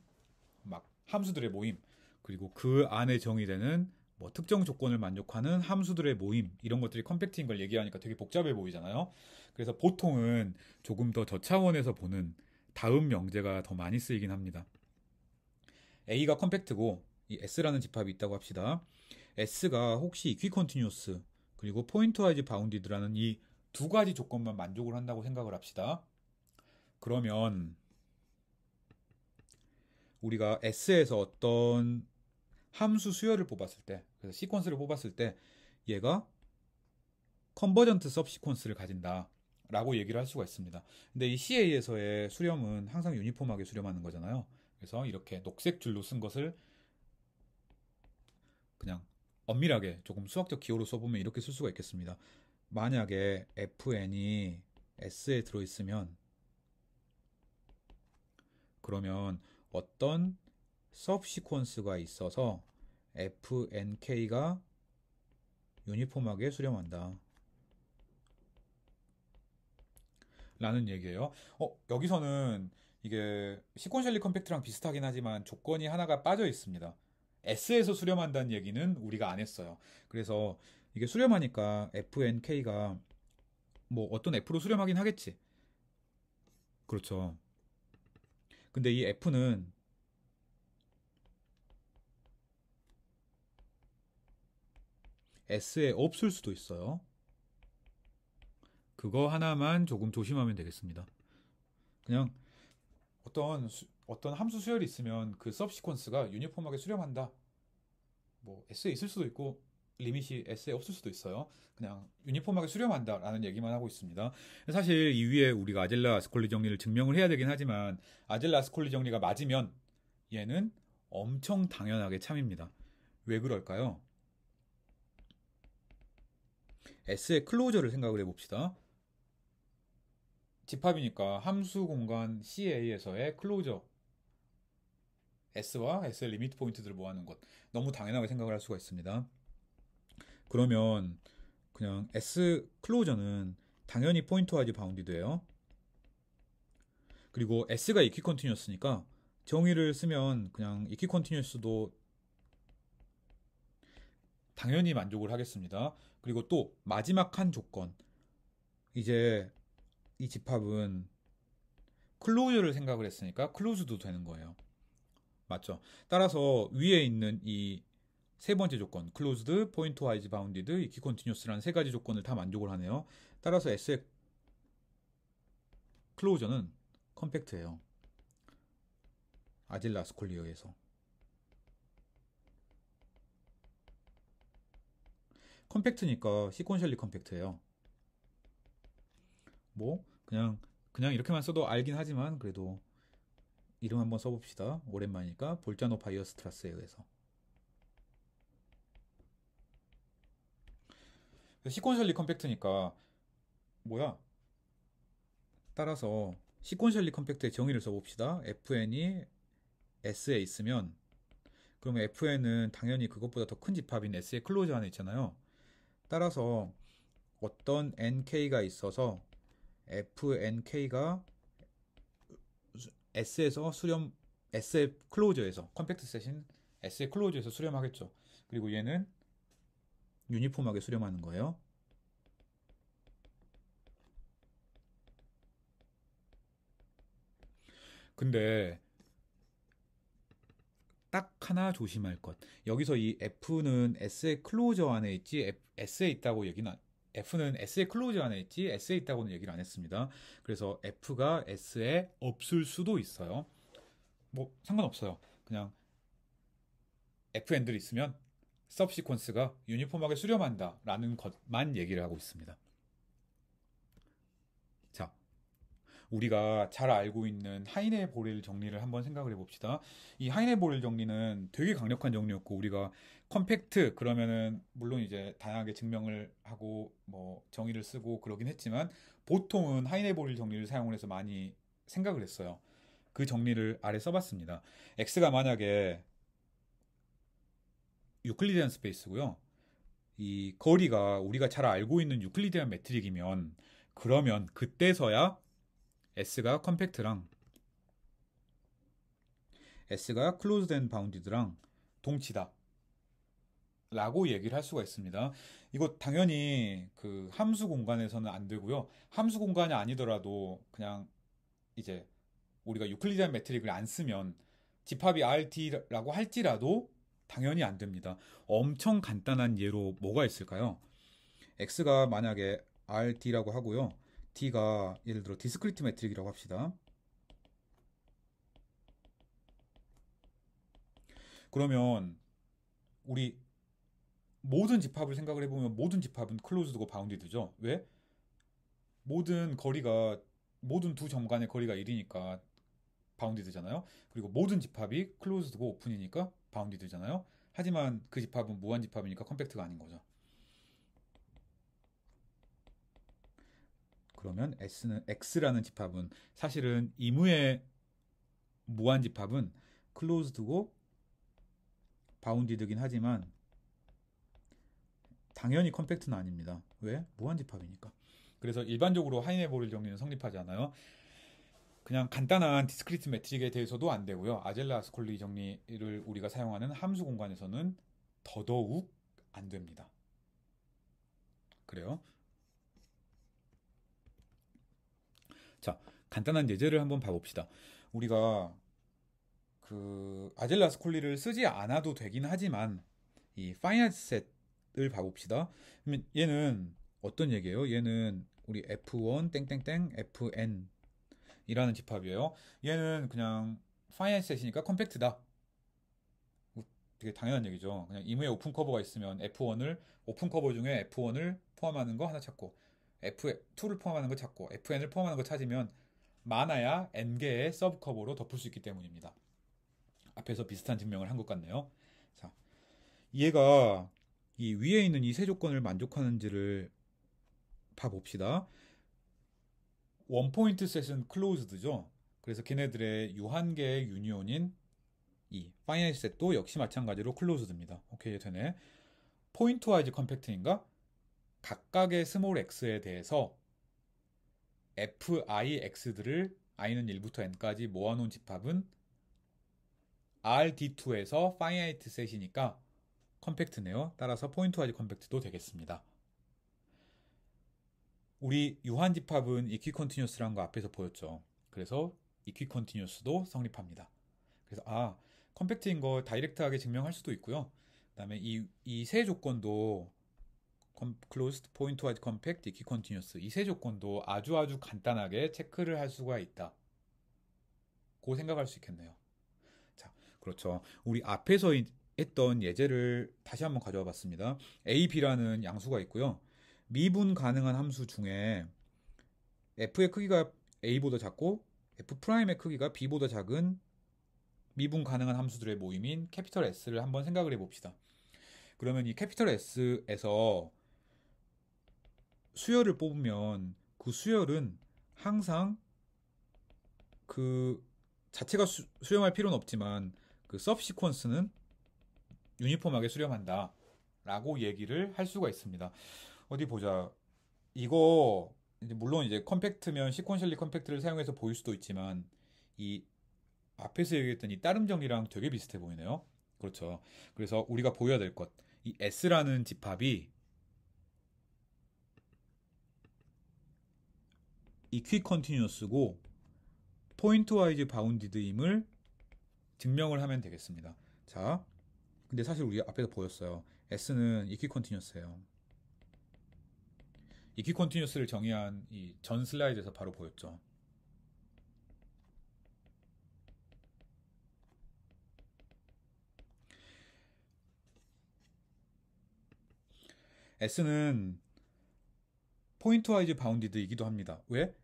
막 함수들의 모임 그리고 그 안에 정의되는 뭐 특정 조건을 만족하는 함수들의 모임 이런 것들이 컴팩트인 걸 얘기하니까 되게 복잡해 보이잖아요. 그래서 보통은 조금 더 저 차원에서 보는 다음 명제가 더 많이 쓰이긴 합니다. A가 컴팩트고 이 S라는 집합이 있다고 합시다. S가 혹시 이퀴컨티뉴스 그리고 포인트와이즈 바운디드라는 이 두 가지 조건만 만족을 한다고 생각을 합시다. 그러면 우리가 S에서 어떤 함수 수열을 뽑았을 때, 그래서 시퀀스를 뽑았을 때 얘가 컨버전트 서브시퀀스를 가진다. 라고 얘기를 할 수가 있습니다. 근데 이 CA에서의 수렴은 항상 유니폼하게 수렴하는 거잖아요. 그래서 이렇게 녹색 줄로 쓴 것을 그냥 엄밀하게 조금 수학적 기호로 써보면 이렇게 쓸 수가 있겠습니다. 만약에 fn이 s에 들어있으면 그러면 어떤 서브 시퀀스가 있어서 fnk가 유니폼하게 수렴한다. 라는 얘기예요. 어, 여기서는 이게 시퀀셜리 컴팩트랑 비슷하긴 하지만 조건이 하나가 빠져 있습니다. S에서 수렴한다는 얘기는 우리가 안 했어요. 그래서 이게 수렴하니까 FNK가 뭐 어떤 F로 수렴하긴 하겠지. 그렇죠. 근데 이 F는 S에 없을 수도 있어요. 그거 하나만 조금 조심하면 되겠습니다. 그냥 어떤 수, 어떤 함수 수열이 있으면 그 서브시퀀스가 유니폼하게 수렴한다. 뭐 S에 있을 수도 있고 리밋이 S에 없을 수도 있어요. 그냥 유니폼하게 수렴한다라는 얘기만 하고 있습니다. 사실 이 위에 우리가 아젤라 아스콜리 정리를 증명을 해야 되긴 하지만 아젤라 아스콜리 정리가 맞으면 얘는 엄청 당연하게 참입니다. 왜 그럴까요? S의 클로저를 생각을 해봅시다. 집합이니까 함수 공간 CA에서의 클로저 S와 S의 리미트 포인트들을 모아놓은 것. 너무 당연하게 생각을 할 수가 있습니다. 그러면 그냥 S 클로저는 당연히 포인트와이즈 바운디드예요. 그리고 S가 이퀴 컨티뉴스니까 정의를 쓰면 그냥 이퀴 컨티뉴스도 당연히 만족을 하겠습니다. 그리고 또 마지막 한 조건. 이제 이 집합은 클로저를 생각을 했으니까 클로즈도 되는 거예요. 맞죠. 따라서 위에 있는 이 세 번째 조건, closed, point wise bounded, k continuous라는 세 가지 조건을 다 만족을 하네요. 따라서 S의 closure는 a c t 예요 아질라 스콜리어에서. 컴팩트니까 시퀀셜리 컴팩트예요. 뭐 그냥 그냥 이렇게만 써도 알긴 하지만 그래도 이름 한번 써봅시다. 오랜만이니까 볼자노 바이어스트라스에 의해서 시퀀셜리 컴팩트니까 뭐야? 따라서 시퀀셜리 컴팩트의 정의를 써봅시다. fn이 s에 있으면 그러면 fn은 당연히 그것보다 더 큰 집합인 s의 클로즈 안에 있잖아요. 따라서 어떤 nk가 있어서 fnk가 S에서 수렴 S의 클로저에서 컴팩트 셋인 S의 클로저에서 수렴하겠죠. 그리고 얘는 유니폼하게 수렴하는 거예요. 근데 딱 하나 조심할 것. 여기서 이 F는 S의 클로저 안에 있지 S에 있다고 얘기는 F는 S의 클로즈 안에 있지 S에 있다고는 얘기를 안 했습니다. 그래서 F가 S에 없을 수도 있어요. 뭐 상관없어요. 그냥 f 엔들 있으면 서브시퀀스가 유니폼하게 수렴한다라는 것만 얘기를 하고 있습니다. 자, 우리가 잘 알고 있는 하이네 보릴 정리를 한번 생각을 해봅시다. 이 하이네 보릴 정리는 되게 강력한 정리였고 우리가 컴팩트 그러면은 물론 이제 다양하게 증명을 하고 뭐 정의를 쓰고 그러긴 했지만 보통은 하이네보일 정리를 사용을 해서 많이 생각을 했어요. 그 정리를 아래 써봤습니다. x가 만약에 유클리디안 스페이스고요. 이 거리가 우리가 잘 알고 있는 유클리디안 매트릭이면 그러면 그때서야 s가 컴팩트랑 s가 클로즈된 바운디드랑 동치다. 라고 얘기를 할 수가 있습니다. 이거 당연히 그 함수 공간에서는 안 되고요. 함수 공간이 아니더라도 그냥 이제 우리가 유클리디안 매트릭을 안 쓰면 집합이 RT라고 할지라도 당연히 안 됩니다. 엄청 간단한 예로 뭐가 있을까요? x가 만약에 RT라고 하고요. d가 예를 들어 디스크리트 매트릭이라고 합시다. 그러면 우리 모든 집합을 생각을 해보면 모든 집합은 클로즈드고 바운디드죠. 왜? 모든 거리가 모든 두 점간의 거리가 1이니까 바운디드잖아요. 그리고 모든 집합이 클로즈드고 오픈이니까 바운디드잖아요. 하지만 그 집합은 무한 집합이니까 컴팩트가 아닌 거죠. 그러면 S는 X라는 집합은 사실은 이무의 무한 집합은 클로즈드고 바운디드긴 하지만 당연히 컴팩트는 아닙니다. 왜? 무한집합이니까. 그래서 일반적으로 하이네보를 정리는 성립하지 않아요. 그냥 간단한 디스크리트 매트릭에 대해서도 안 되고요. 아젤라 스콜리 정리를 우리가 사용하는 함수 공간에서는 더더욱 안 됩니다. 그래요. 자, 간단한 예제를 한번 봐봅시다. 우리가 그 아젤라 스콜리를 쓰지 않아도 되긴 하지만 이 파이널 셋을 봐봅시다. 그러면 얘는 어떤 얘기예요? 얘는 우리 F1 땡땡땡 FN 이라는 집합이에요. 얘는 그냥 파이낸스 셋이니까 컴팩트다. 되게 당연한 얘기죠. 그냥 이무에 오픈 커버가 있으면 F1을 오픈 커버 중에 F1을 포함하는 거 하나 찾고 F2를 포함하는 거 찾고 FN을 포함하는 거 찾으면 많아야 N개의 서브 커버로 덮을 수 있기 때문입니다. 앞에서 비슷한 증명을 한 것 같네요. 자, 얘가 이 위에 있는 이 세 조건을 만족하는지를 봐봅시다. 원포인트 셋은 클로즈드죠. 그래서 걔네들의 유한계의 유니온인 이 파이널 셋도 역시 마찬가지로 클로즈드입니다. 오케이 되네. 포인트 와이즈 컴팩트인가? 각각의 스몰 x에 대해서 fix들을 i는 1부터 n까지 모아놓은 집합은 rd2에서 파이나이트 셋이니까 컴팩트네요. 따라서 포인트 와이즈 컴팩트도 되겠습니다. 우리 유한 집합은 이퀴 컨티뉴스라는 거 앞에서 보였죠. 그래서 이퀴 컨티뉴스도 성립합니다. 그래서 아, 컴팩트인 거 다이렉트하게 증명할 수도 있고요. 그다음에 이 이 세 조건도 closed point wise compact equi continuous 이세 조건도 아주 아주 간단하게 체크를 할 수가 있다. 고 생각할 수 있겠네요. 자, 그렇죠. 우리 앞에서 했던 예제를 다시 한번 가져와 봤습니다. A, B라는 양수가 있고요. 미분 가능한 함수 중에 f의 크기가 a보다 작고 f'의 크기가 b보다 작은 미분 가능한 함수들의 모임인 캐피털 S를 한번 생각을 해봅시다. 그러면 이 캐피털 S에서 수열을 뽑으면 그 수열은 항상 그 자체가 수, 수렴할 필요는 없지만 그 서브 시퀀스는 유니폼하게 수렴한다. 라고 얘기를 할 수가 있습니다. 어디 보자. 이거, 이제 물론 이제 컴팩트면 시퀀셜리 컴팩트를 사용해서 보일 수도 있지만, 이 앞에서 얘기했던 이 따름 정리랑 되게 비슷해 보이네요. 그렇죠. 그래서 우리가 보여야 될 것. 이 S라는 집합이 이 q 컨티뉴어스고 포인트 와이즈 바운디드임을 증명을 하면 되겠습니다. 자, 근데 사실 우리 앞에서 보였어요. S는 e q c o n 이퀴컨티뉴 s 예요 e q c o n 이퀴컨티뉴 s 를 정의한 이 전 슬라이드에서 바로 보였죠. S는 포인트 와이즈 바운디드이기도 합니다. 왜?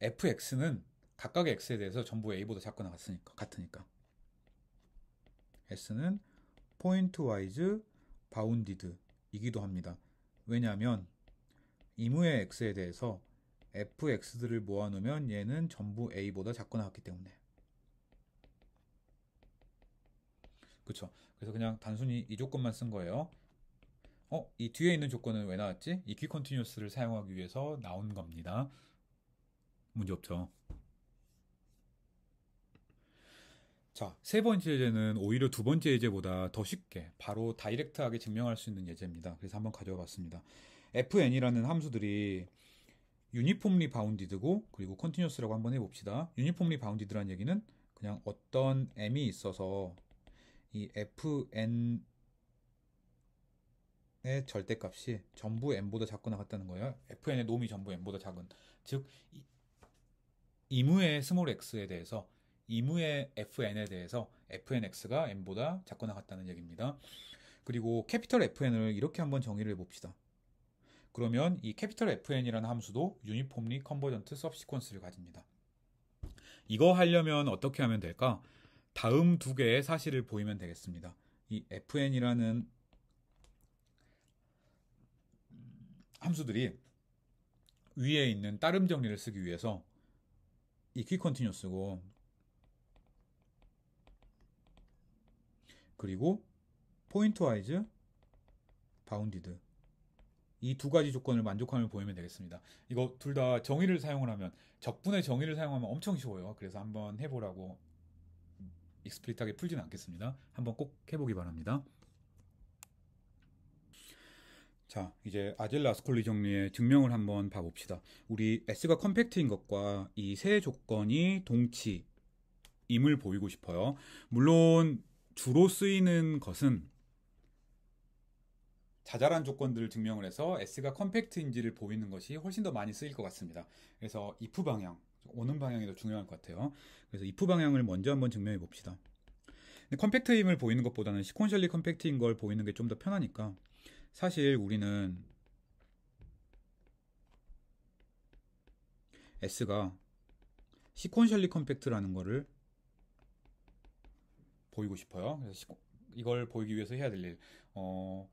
fx는 각각의 x에 대해서 전부 a보다 작거나 같으니까. 같으니까. s는 p o i 포인트 와이즈 바운디드이기도 합니다. 왜냐하면 이무의 x에 대해서 fx들을 모아놓으면 얘는 전부 a보다 작거나 같기 때문에 그쵸 그래서 그냥 단순히 이 조건만 쓴 거예요 어? 이 뒤에 있는 조건은 왜 나왔지? 이퀴컨티뉴스를 사용하기 위해서 나온 겁니다 문제없죠 자, 세 번째 예제는 오히려 두 번째 예제보다 더 쉽게 바로 다이렉트하게 증명할 수 있는 예제입니다. 그래서 한번 가져와 봤습니다. fn이라는 함수들이 유니폼리 바운디드고 그리고 컨티뉴스라고 한번 해봅시다. 유니폼리 바운디드란 얘기는 그냥 어떤 m이 있어서 이 fn의 절대값이 전부 m 보다 작거나 같다는 거예요. fn의 놈이 전부 m 보다 작은 즉 이무의 스몰 x에 대해서 이무의 FN에 대해서 FNX가 M보다 작거나 같다는 얘기입니다. 그리고 캐피털 FN을 이렇게 한번 정의를 해봅시다. 그러면 이 캐피털 FN이라는 함수도 유니폼리 컨버전트 서브시퀀스를 가집니다. 이거 하려면 어떻게 하면 될까? 다음 두 개의 사실을 보이면 되겠습니다. 이 FN이라는 함수들이 위에 있는 따름 정리를 쓰기 위해서 이 q 컨티뉴스고 그리고 포인트 와이즈 바운디드 이 두 가지 조건을 만족함을 보이면 되겠습니다. 이거 둘 다 정의를 사용을 하면 적분의 정의를 사용하면 엄청 쉬워요. 그래서 한번 해보라고 익스플릿하게 풀지는 않겠습니다. 한번 꼭 해보기 바랍니다. 자, 이제 아젤라 스콜리 정리의 증명을 한번 봐봅시다. 우리 S가 컴팩트인 것과 이 세 조건이 동치임을 보이고 싶어요. 물론 주로 쓰이는 것은 자잘한 조건들을 증명을 해서 S가 컴팩트인지를 보이는 것이 훨씬 더 많이 쓰일 것 같습니다. 그래서 if 방향, 오는 방향이 더 중요할 것 같아요. 그래서 if 방향을 먼저 한번 증명해 봅시다. 컴팩트임을 보이는 것보다는 시퀀셜리 컴팩트인 걸 보이는 게 좀 더 편하니까 사실 우리는 S가 시퀀셜리 컴팩트라는 거를 보이고 싶어요. 그래서 이걸 보이기 위해서 해야 될 일. 어,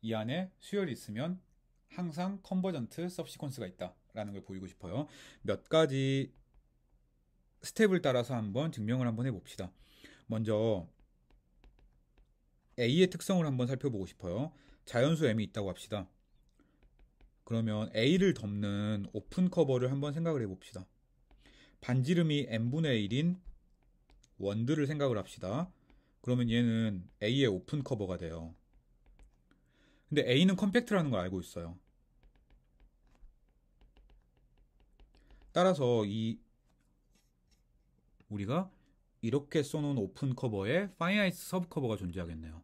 이 안에 수열이 있으면 항상 컨버전트 서브시퀀스가 있다라는 걸 보이고 싶어요. 몇 가지 스텝을 따라서 한번 증명을 한번 해봅시다. 먼저 A의 특성을 한번 살펴보고 싶어요. 자연수 M이 있다고 합시다. 그러면 A를 덮는 오픈 커버를 한번 생각을 해봅시다. 반지름이 M분의 1인 원들을 생각을 합시다. 그러면 얘는 A의 오픈 커버가 돼요. 근데 A는 컴팩트라는 걸 알고 있어요. 따라서 이 우리가 이렇게 써놓은 오픈 커버에 파이아이스 서브 커버가 존재하겠네요.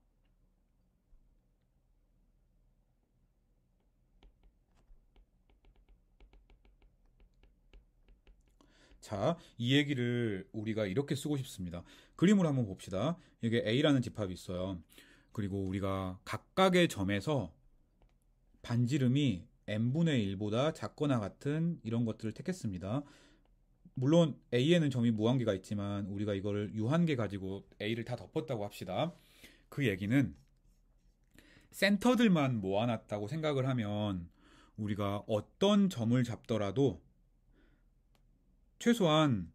자, 이 얘기를 우리가 이렇게 쓰고 싶습니다. 그림으로 한번 봅시다. 이게 A라는 집합이 있어요. 그리고 우리가 각각의 점에서 반지름이 n분의 1보다 작거나 같은 이런 것들을 택했습니다. 물론 a에는 점이 무한계가 있지만 우리가 이걸 유한계 가지고 a를 다 덮었다고 합시다. 그 얘기는 센터들만 모아놨다고 생각을 하면 우리가 어떤 점을 잡더라도 최소한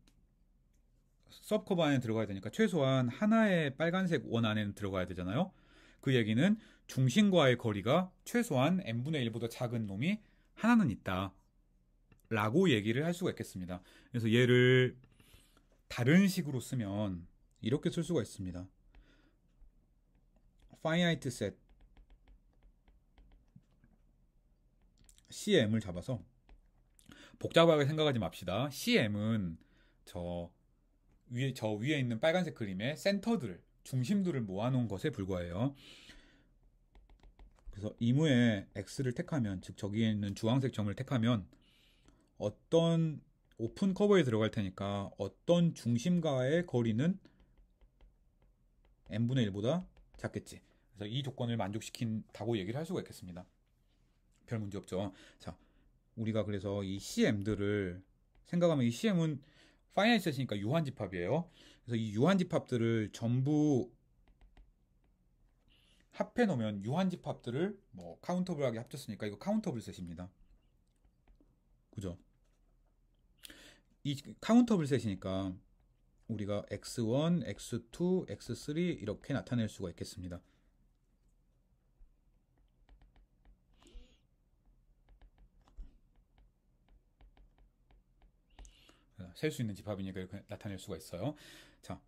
서브커버 안에 들어가야 되니까 최소한 하나의 빨간색 원 안에는 들어가야 되잖아요. 그 얘기는 중심과의 거리가 최소한 n분의 1보다 작은 놈이 하나는 있다. 라고 얘기를 할 수가 있겠습니다. 그래서 얘를 다른 식으로 쓰면 이렇게 쓸 수가 있습니다. finite set cm을 잡아서 복잡하게 생각하지 맙시다. CM은 저 위에 저 위에 있는 빨간색 그림의 센터들 중심들을 모아놓은 것에 불과해요. 그래서 이무에 x를 택하면 즉 저기에 있는 주황색 점을 택하면 어떤 오픈 커버에 들어갈 테니까 어떤 중심과의 거리는 n분의 1보다 작겠지. 그래서 이 조건을 만족시킨다고 얘기를 할 수가 있겠습니다. 별 문제 없죠. 자, 우리가 그래서 이 CM들을 생각하면 이 CM은 파이널 셋이니까 유한집합이에요. 그래서 이 유한집합들을 전부 합해 놓으면 유한집합들을 뭐 카운터블하게 합쳤으니까 이거 카운터블 셋입니다. 그죠? 이 카운터블 셋이니까 우리가 x1, x2, x3 이렇게 나타낼 수가 있겠습니다. 셀수 있는 집합이니까 나타낼 수가 있어요. 자,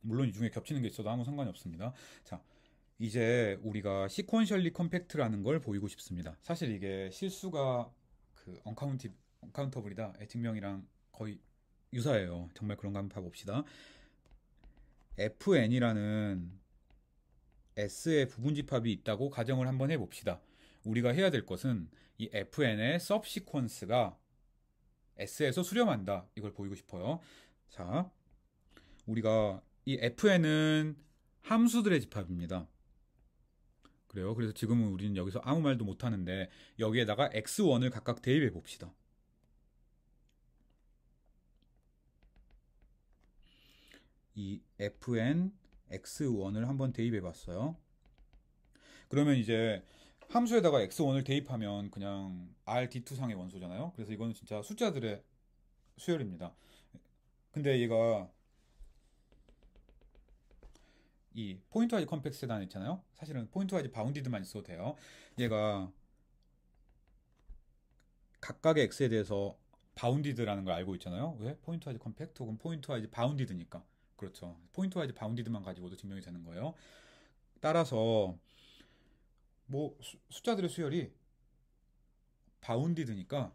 물론 이 중에 겹치는 게 있어도 아무 상관이 없습니다. 자, 이제 우리가 시퀀셜리 컴팩트라는 걸 보이고 싶습니다. 사실 이게 실수가 그 언카운티 언카운터블이다 애칭명이랑 거의 유사해요. 정말 그런가 한번 봅시다 fn이라는 s의 부분 집합이 있다고 가정을 한번 해봅시다. 우리가 해야 될 것은 이 FN의 subsequence가 S에서 수렴한다. 이걸 보이고 싶어요. 자, 우리가 이 FN은 함수들의 집합입니다. 그래요. 그래서 지금은 우리는 여기서 아무 말도 못 하는데 여기에다가 x1을 각각 대입해 봅시다. 이 fn x1을 한번 대입해 봤어요. 그러면 이제 함수에다가 x1을 대입하면 그냥 rd2상의 원소잖아요. 그래서 이거는 진짜 숫자들의 수열입니다. 근데 얘가 이 포인트와이즈 컴팩스에 다 있잖아요. 사실은 포인트와이즈 바운디드만 있어도 돼요. 얘가 각각의 x에 대해서 바운디드라는 걸 알고 있잖아요. 왜? 포인트와이즈 컴팩트 혹은 포인트와이즈 바운디드니까. 그렇죠. 포인트와이즈 바운디드만 가지고도 증명이 되는 거예요. 따라서 뭐 수, 숫자들의 수열이 바운디드니까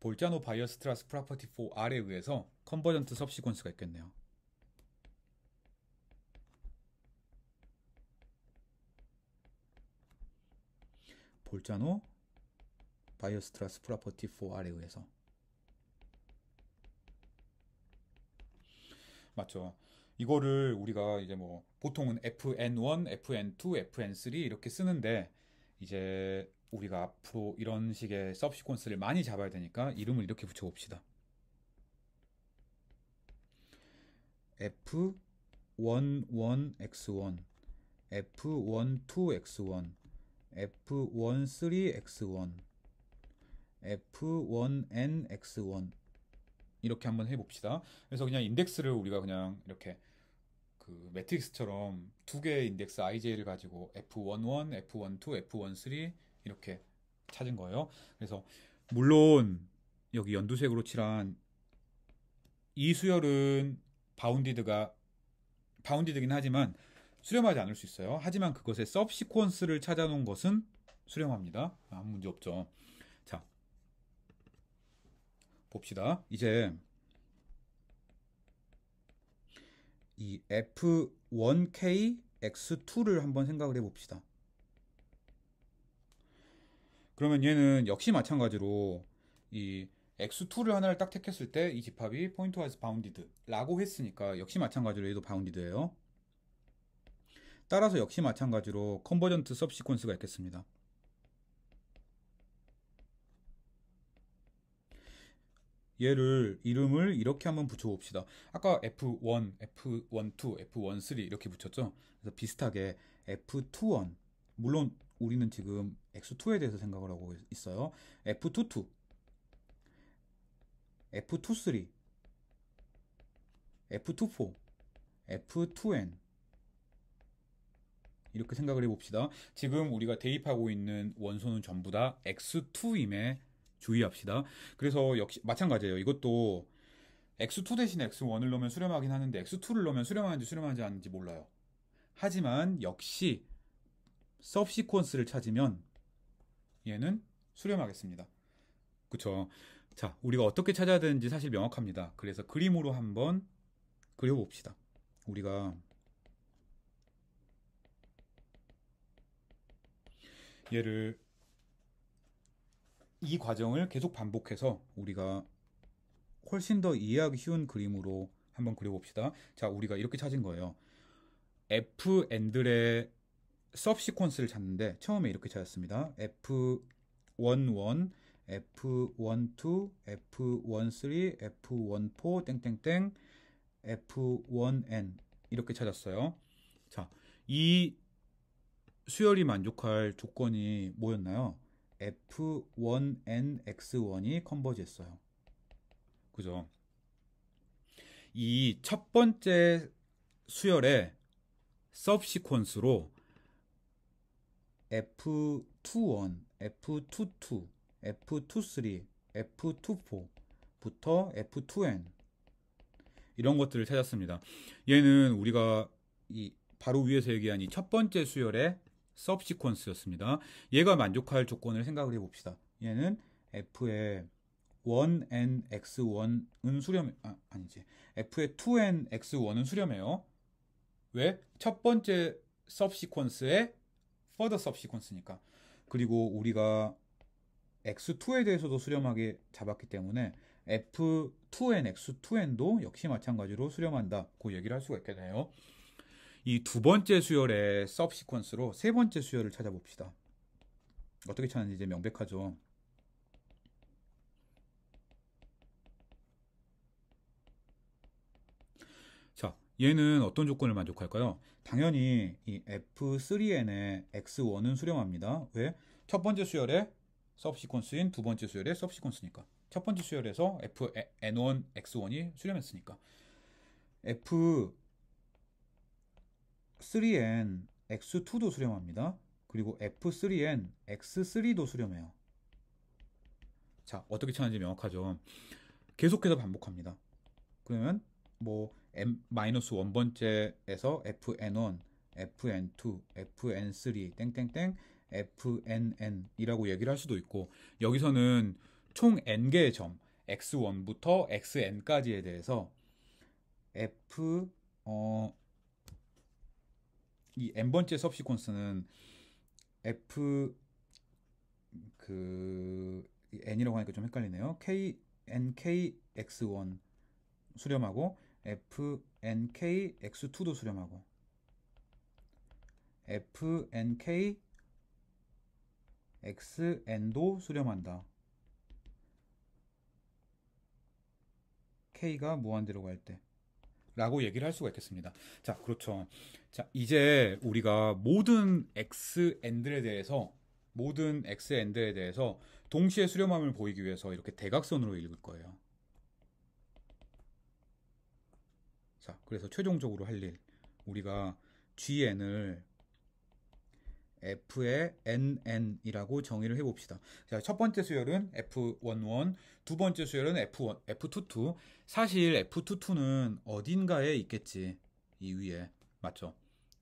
볼자노 바이어스트라스 프라퍼티 4R에 의해서 컨버전트 섭시퀀스가 있겠네요. 볼자노 바이어스트라스 프라퍼티 4R에 의해서 맞죠. 이거를 우리가 이제 뭐 보통은 fn1, fn2, fn3 이렇게 쓰는데 이제 우리가 앞으로 이런 식의 서브시퀀스를 많이 잡아야 되니까 이름을 이렇게 붙여 봅시다. f11x1 f12x1 f13x1 f1nx1 이렇게 한번 해봅시다. 그래서 그냥 인덱스를 우리가 그냥 이렇게 그 매트릭스처럼 두 개의 인덱스 IJ를 가지고 F11, F12, F13 이렇게 찾은 거예요. 그래서 물론 여기 연두색으로 칠한 이 수열은 바운디드가 바운디드긴 하지만 수렴하지 않을 수 있어요. 하지만 그것의 서브시퀀스를 찾아놓은 것은 수렴합니다. 아무 문제 없죠. 자, 봅시다. 이제 이 F1K X2를 한번 생각을 해봅시다. 그러면 얘는 역시 마찬가지로 이 X2를 하나를 딱 택했을 때 이 집합이 포인트와이즈 바운디드라고 했으니까 역시 마찬가지로 얘도 바운디드예요. 따라서 역시 마찬가지로 컨버전트 서브시퀀스가 있겠습니다. 얘를 이름을 이렇게 한번 붙여봅시다. 아까 F1, F12, F13 이렇게 붙였죠. 그래서 비슷하게 F21. 물론 우리는 지금 X2에 대해서 생각을 하고 있어요. F22, F23, F24, F2N 이렇게 생각을 해봅시다. 지금 우리가 대입하고 있는 원소는 전부 다 X2임에 주의합시다. 그래서 역시 마찬가지예요. 이것도 X2 대신 X1을 넣으면 수렴하긴 하는데 X2를 넣으면 수렴하는지 수렴하지 않는지 몰라요. 하지만 역시 서브시퀀스를 찾으면 얘는 수렴하겠습니다. 그쵸? 자, 우리가 어떻게 찾아야 되는지 사실 명확합니다. 그래서 그림으로 한번 그려봅시다. 우리가 얘를 이 과정을 계속 반복해서 우리가 훨씬 더 이해하기 쉬운 그림으로 한번 그려봅시다. 자, 우리가 이렇게 찾은 거예요. f 엔들의 섭 시퀀스를 찾는데 처음에 이렇게 찾았습니다. f11 F12, F13, F14, 땡땡땡, F1N 이렇게 찾았어요. 자, 이 수열이 만족할 조건이 뭐였나요? f1nx1이 컨버지했어요. 그죠? 이 첫 번째 수열의 서브시퀀스로 f21, f22, f23, f24부터 f2n 이런 것들을 찾았습니다. 얘는 우리가 이 바로 위에서 얘기한 이 첫 번째 수열의 subsequence였습니다. 얘가 만족할 조건을 생각을 해봅시다. 얘는 f의 1n x1은 수렴 아, 아니지. f의 2n x1은 수렴해요. 왜? 첫 번째 subsequence의 further subsequence니까. 그리고 우리가 x2에 대해서도 수렴하게 잡았기 때문에 f2n x2n도 역시 마찬가지로 수렴한다. 그 얘기를 할 수가 있겠네요. 이두 번째 수열의 서브시퀀스로 세 번째 수열을 찾아봅시다. 어떻게 찾는지 이제 명백하죠. 자, 얘는 어떤 조건을 만족할까요? 당연히 이 F3n의 X1은 수렴합니다. 왜? 첫 번째 수열의 서브시퀀스인 두 번째 수열의 서브시퀀스니까. 첫 번째 수열에서 F n1, X1이 수렴했으니까. F X3n X2도 수렴합니다. 그리고 F3n X3도 수렴해요. 자, 어떻게 찾는지 명확하죠. 계속해서 반복합니다. 그러면 뭐 m-1번째에서 fn1, fn2, fn3, 땡땡땡, fnn이라고 얘기를 할 수도 있고 여기서는 총 n개의 점 x1부터 xn까지에 대해서 f 어이 n번째 섭씨콘스는 f 그 n이라고 하니까 좀 헷갈리네요. k nkx1 수렴하고 f nkx2도 수렴하고 f nk x n도 수렴한다. k가 무한대로 갈 때. 라고 얘기를 할 수가 있겠습니다. 자, 그렇죠. 자, 이제 우리가 모든 x n들에 대해서 모든 x n들에 대해서 동시에 수렴함을 보이기 위해서 이렇게 대각선으로 읽을 거예요. 자, 그래서 최종적으로 할 일. 우리가 gn을 f의 nn이라고 정의를 해봅시다. 자, 첫 번째 수열은 f11, 두 번째 수열은 f1, f22, 사실 F22는 어딘가에 있겠지. 이 위에. 맞죠?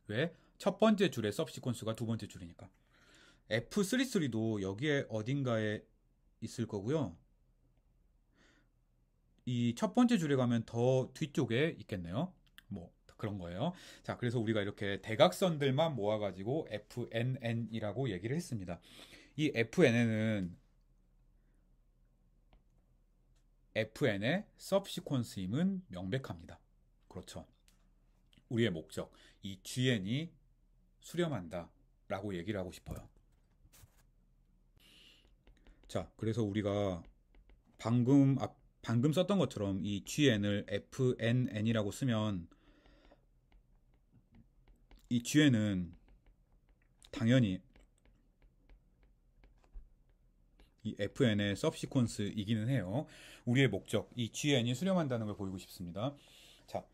왜? 첫 번째 줄에 섭시퀀스가 두 번째 줄이니까. F33도 여기에 어딘가에 있을 거고요. 이 첫 번째 줄에 가면 더 뒤쪽에 있겠네요. 뭐 그런 거예요. 자, 그래서 우리가 이렇게 대각선들만 모아가지고 FNN이라고 얘기를 했습니다. 이 FNN은 FN의 subsequence임은 명백합니다. 그렇죠. 우리의 목적, 이 GN이 수렴한다 라고 얘기를 하고 싶어요. 자, 그래서 우리가 방금 앞, 아, 방금 썼던 것처럼 이 GN을 FNN이라고 쓰면 이 GN은 당연히 이 FN의 서브시퀀스이기는 해요. 우리의 목적, 이 GN이 수렴한다는 걸 보이고 싶습니다. 자,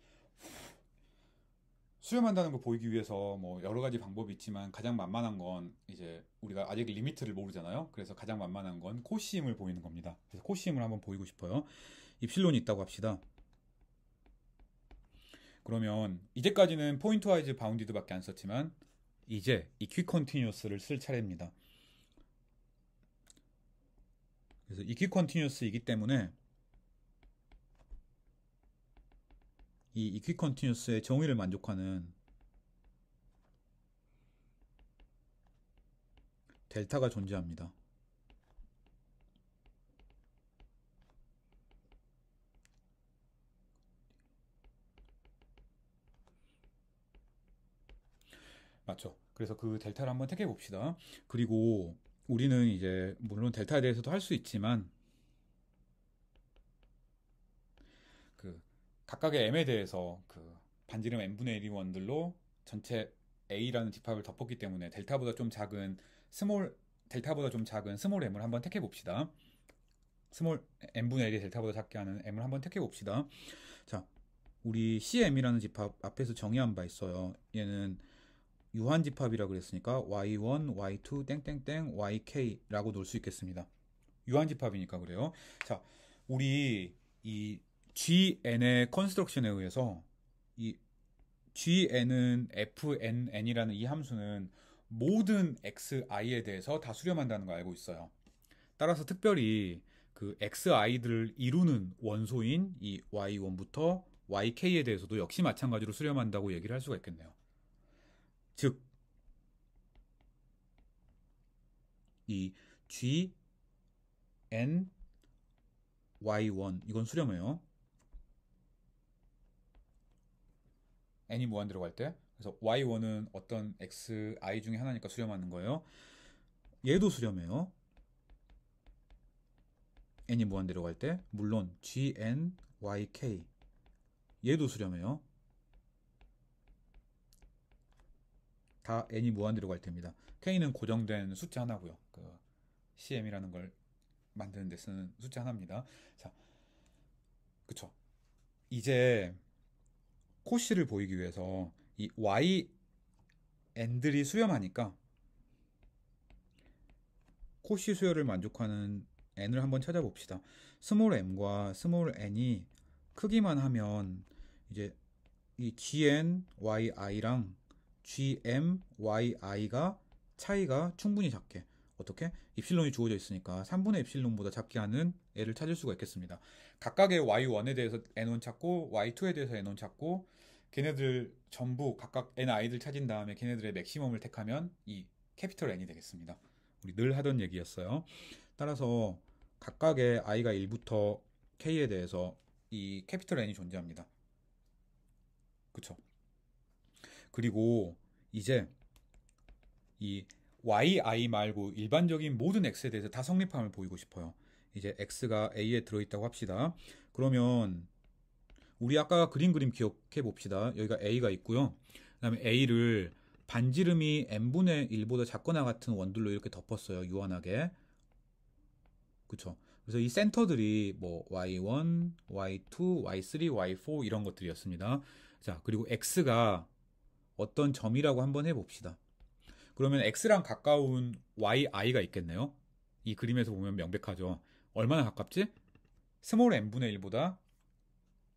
수렴한다는 걸 보이기 위해서 뭐 여러 가지 방법이 있지만 가장 만만한 건 이제 우리가 아직 리미트를 모르잖아요. 그래서 가장 만만한 건 코시임을 보이는 겁니다. 그래서 코시임을 한번 보이고 싶어요. 입실론이 있다고 합시다. 그러면 이제까지는 포인트 와이즈 바운디드밖에 안 썼지만 이제 이 퀵컨티뉴스를 쓸 차례입니다. 그래서 이키 컨티뉴스이기 때문에 이 이퀴 컨티뉴스의 정의를 만족하는 델타가 존재합니다. 맞죠. 그래서 그 델타를 한번 택해 봅시다. 그리고 우리는 이제 물론 델타에 대해서도 할 수 있지만 그 각각의 m에 대해서 그 반지름 n분의 1이 원들로 전체 a라는 집합을 덮었기 때문에 델타보다 좀 작은 스몰 델타보다 좀 작은 스몰 m을 한번 택해 봅시다. 스몰 n분의 1이 델타보다 작게 하는 m을 한번 택해 봅시다. 자, 우리 cm이라는 집합 앞에서 정의한 바 있어요. 얘는 유한집합이라 그랬으니까 y1, y2, 땡땡땡, yk라고 놓을 수 있겠습니다. 유한집합이니까 그래요. 자, 우리 이 gn의 컨스트럭션에 의해서 이 gn은 fnn이라는 이 함수는 모든 xi에 대해서 다 수렴한다는 걸 알고 있어요. 따라서 특별히 그 xi들을 이루는 원소인 이 y1부터 yk에 대해서도 역시 마찬가지로 수렴한다고 얘기를 할 수가 있겠네요. 즉, 이 G, N, Y1 이건 수렴해요. N이 무한 대로갈때 그래서 Y1은 어떤 X, I 중에 하나니까 수렴하는 거예요. 얘도 수렴해요. N이 무한 대로갈 때 물론 G, N, Y, K 얘도 수렴해요. 다 n이 무한대로 갈 때입니다. k는 고정된 숫자 하나고요. 그 cm이라는 걸 만드는 데 쓰는 숫자 하나입니다. 자, 그쵸. 이제 코시를 보이기 위해서 이 y n들이 수렴하니까 코시 수열을 만족하는 n을 한번 찾아봅시다. 스몰 m과 스몰 n이 크기만 하면 이제 이 gn, yi랑 GMYI가 차이가 충분히 작게 어떻게? 입실론이 주어져 있으니까 3분의 입실론보다 작게 하는 애를 찾을 수가 있겠습니다. 각각의 Y1에 대해서 N1 찾고 Y2에 대해서 N1 찾고 걔네들 전부 각각 Ni들 찾은 다음에 걔네들의 맥시멈을 택하면 이 캐피털 N이 되겠습니다. 우리 늘 하던 얘기였어요. 따라서 각각의 i가 1부터 k에 대해서 이 캐피털 n이 존재합니다. 그쵸? 그리고 이제 이 yi 말고 일반적인 모든 x에 대해서 다 성립함을 보이고 싶어요. 이제 x가 a에 들어있다고 합시다. 그러면 우리 아까 그린 그림 기억해 봅시다. 여기가 a가 있고요. 그 다음에 a를 반지름이 n분의 1보다 작거나 같은 원들로 이렇게 덮었어요. 유한하게. 그쵸. 그래서 이 센터들이 뭐 y1, y2, y3, y4 이런 것들이었습니다. 자, 그리고 x가 어떤 점이라고 한번 해봅시다. 그러면 x랑 가까운 y i가 있겠네요. 이 그림에서 보면 명백하죠. 얼마나 가깝지? 스몰 n분의 1보다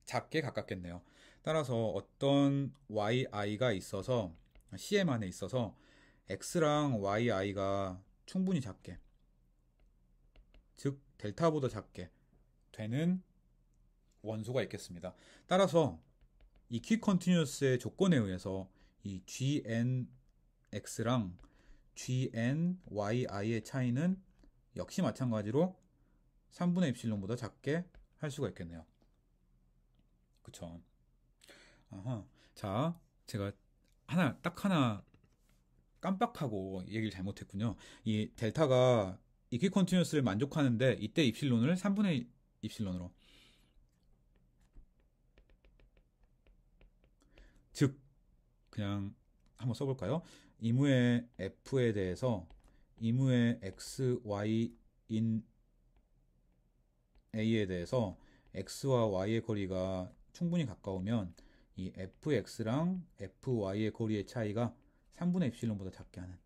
작게 가깝겠네요. 따라서 어떤 y i가 있어서 cm 안에 있어서 x랑 y i가 충분히 작게 즉 델타보다 작게 되는 원소가 있겠습니다. 따라서 이 퀵컨티뉴스의 조건에 의해서 이 GNX랑 GNYI의 차이는 역시 마찬가지로 3분의 엡실론보다 작게 할 수가 있겠네요. 그쵸? 아하. 자, 제가 하나, 딱 하나 깜빡하고 얘기를 잘못했군요. 이 델타가 이퀴컨티뉴스를 만족하는데 이때 입실론을 3분의 입실론으로 즉 그냥 한번 써볼까요? 이무의 f에 대해서 이무의 x, y in a에 대해서 x와 y의 거리가 충분히 가까우면 이 fx랑 fy의 거리의 차이가 3분의 e 실론보다 작게 하는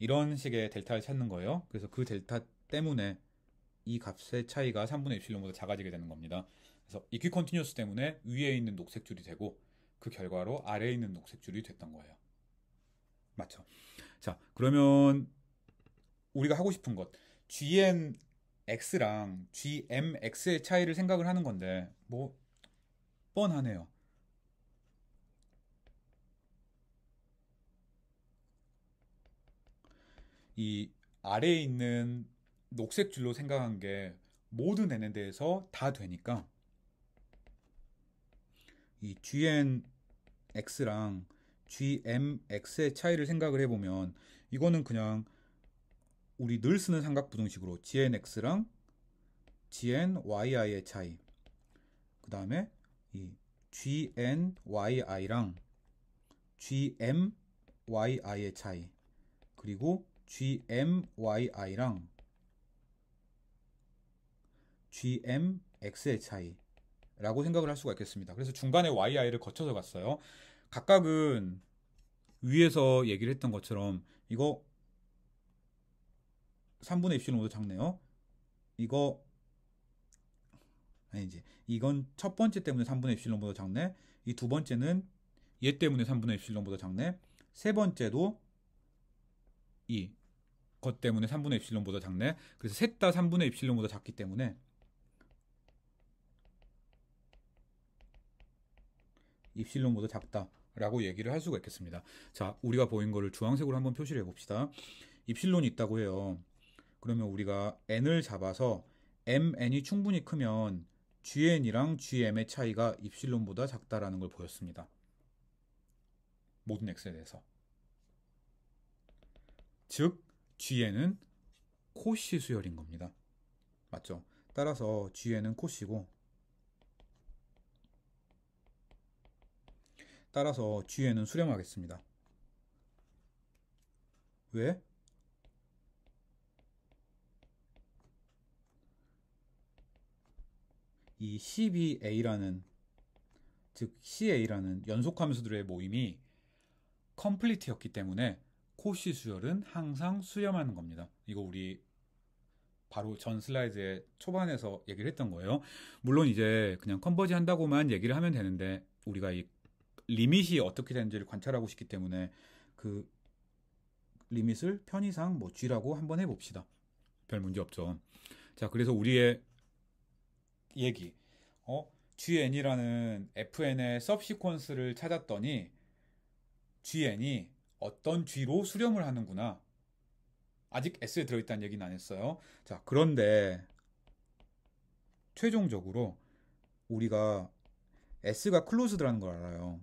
이런 식의 델타를 찾는 거예요. 그래서 그 델타 때문에 이 값의 차이가 3분의 e 실론보다 작아지게 되는 겁니다. 그래서 이퀴컨티뉴스 때문에 위에 있는 녹색 줄이 되고 그 결과로 아래에 있는 녹색 줄이 됐던 거예요. 맞죠? 자, 그러면 우리가 하고 싶은 것 GNX랑 GMX의 차이를 생각을 하는 건데 뭐 뻔하네요. 이 아래에 있는 녹색 줄로 생각한 게 모든 n에 대해서 다 되니까 이 gn x랑 gmx의 차이를 생각을 해보면 이거는 그냥 우리 늘 쓰는 삼각부등식으로 gnx랑 gnyi의 차이 그 다음에 이 gnyi랑 gmyi의 차이 그리고 gmyi랑 gmx의 차이 라고 생각을 할 수가 있겠습니다. 그래서 중간에 YI를 거쳐서 갔어요. 각각은 위에서 얘기를 했던 것처럼 이거 3분의 엡실로 5도 작네요. 이거 아니지. 이건 첫 번째 때문에 3분의 엡실로보다 작네. 이 두 번째는 얘 때문에 3분의 엡실로보다 작네. 세 번째도 이 것 때문에 3분의 엡실로보다 작네. 그래서 셋 다 3분의 엡실로보다 작기 때문에 입실론보다 작다라고 얘기를 할 수가 있겠습니다. 자, 우리가 보인 거를 주황색으로 한번 표시를 해봅시다. 입실론이 있다고 해요. 그러면 우리가 n을 잡아서 mn이 충분히 크면 gn이랑 gm의 차이가 입실론보다 작다라는 걸 보였습니다. 모든 x에 대해서. 즉, gn은 코시 수열인 겁니다. 맞죠? 따라서 gn은 코시고 따라서 뒤에는 수렴하겠습니다. 왜? 이1 2 a 라는즉 CA라는 연속함수들의 모임이 컴플리트였기 때문에 코시 수열은 항상 수렴하는 겁니다. 이거 우리 바로 전 슬라이드의 초반에서 얘기를 했던 거예요. 물론 이제 그냥 컨버지 한다고만 얘기를 하면 되는데 우리가 이 리밋이 어떻게 되는지를 관찰하고 싶기 때문에 그 리밋을 편의상 뭐 G라고 한번 해봅시다. 별 문제 없죠. 자, 그래서 우리의 얘기. 어, GN이라는 FN의 서브시퀀스를 찾았더니 GN이 어떤 G로 수렴을 하는구나. 아직 S에 들어있다는 얘기는 안 했어요. 자, 그런데 최종적으로 우리가 S가 클로즈드라는 걸 알아요.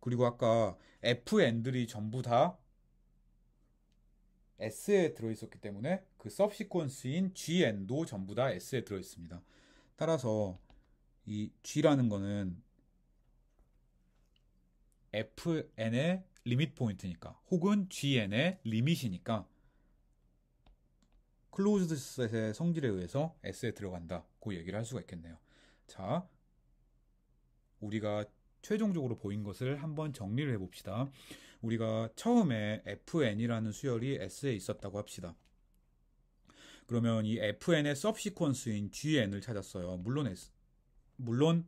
그리고 아까 F n 들이 전부 다 S에 들어있었기 때문에 그 서브시퀀스인 G n 도 전부 다 S에 들어있습니다. 따라서 이 G라는 거는 FN의 리밋 포인트니까 혹은 GN의 리밋이니까 클로즈드 셋의 성질에 의해서 S에 들어간다고 얘기를 할 수가 있겠네요. 자, 우리가 최종적으로 보인 것을 한번 정리를 해봅시다. 우리가 처음에 FN이라는 수열이 S에 있었다고 합시다. 그러면 이 FN의 섭시퀀스인 GN을 찾았어요. 물론 S, 물론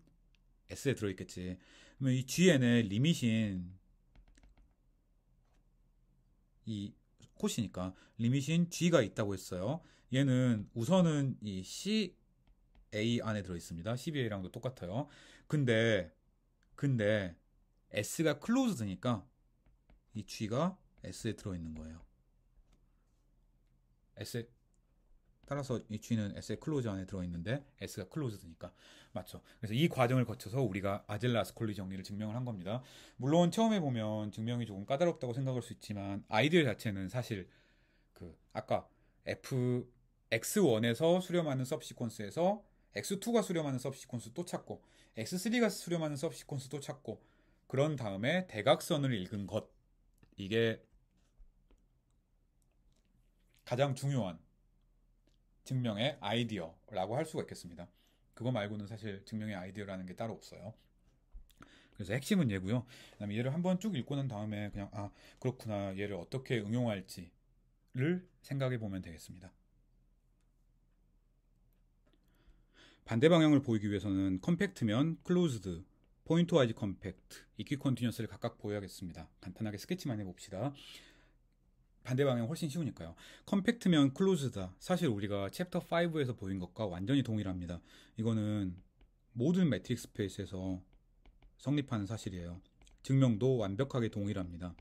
S에 들어있겠지. 그러면 이 GN의 리밋인 이 코시니까 리밋인 G가 있다고 했어요. 얘는 우선은 이 C A 안에 들어 있습니다. CBA랑도 똑같아요. 근데 근데 S가 클로즈드니까 이 G가 S에 들어있는 거예요. S에 따라서 이 G는 S의 클로즈 안에 들어있는데 S가 클로즈드니까 맞죠. 그래서 이 과정을 거쳐서 우리가 아젤라 스콜리 정리를 증명을 한 겁니다. 물론 처음에 보면 증명이 조금 까다롭다고 생각할 수 있지만 아이디어 자체는 사실 그 아까 f x1에서 수렴하는 섭시퀀스에서 X2가 수렴하는 서브시퀀스 또 찾고 X3가 수렴하는 서브시퀀스 또 찾고 그런 다음에 대각선을 읽은 것 이게 가장 중요한 증명의 아이디어라고 할 수가 있겠습니다. 그거 말고는 사실 증명의 아이디어라는 게 따로 없어요. 그래서 핵심은 얘고요. 그다음에 얘를 한번 쭉 읽고 난 다음에 그냥 아 그렇구나 얘를 어떻게 응용할지를 생각해 보면 되겠습니다. 반대 방향을 보이기 위해서는 컴팩트면 클로즈드, 포인트 와이즈 컴팩트, 이퀴 컨티뉴스를 각각 보여야겠습니다. 간단하게 스케치만 해봅시다. 반대 방향 훨씬 쉬우니까요. 컴팩트면 클로즈다. 사실 우리가 챕터 5에서 보인 것과 완전히 동일합니다. 이거는 모든 매트릭스 스페이스에서 성립하는 사실이에요. 증명도 완벽하게 동일합니다.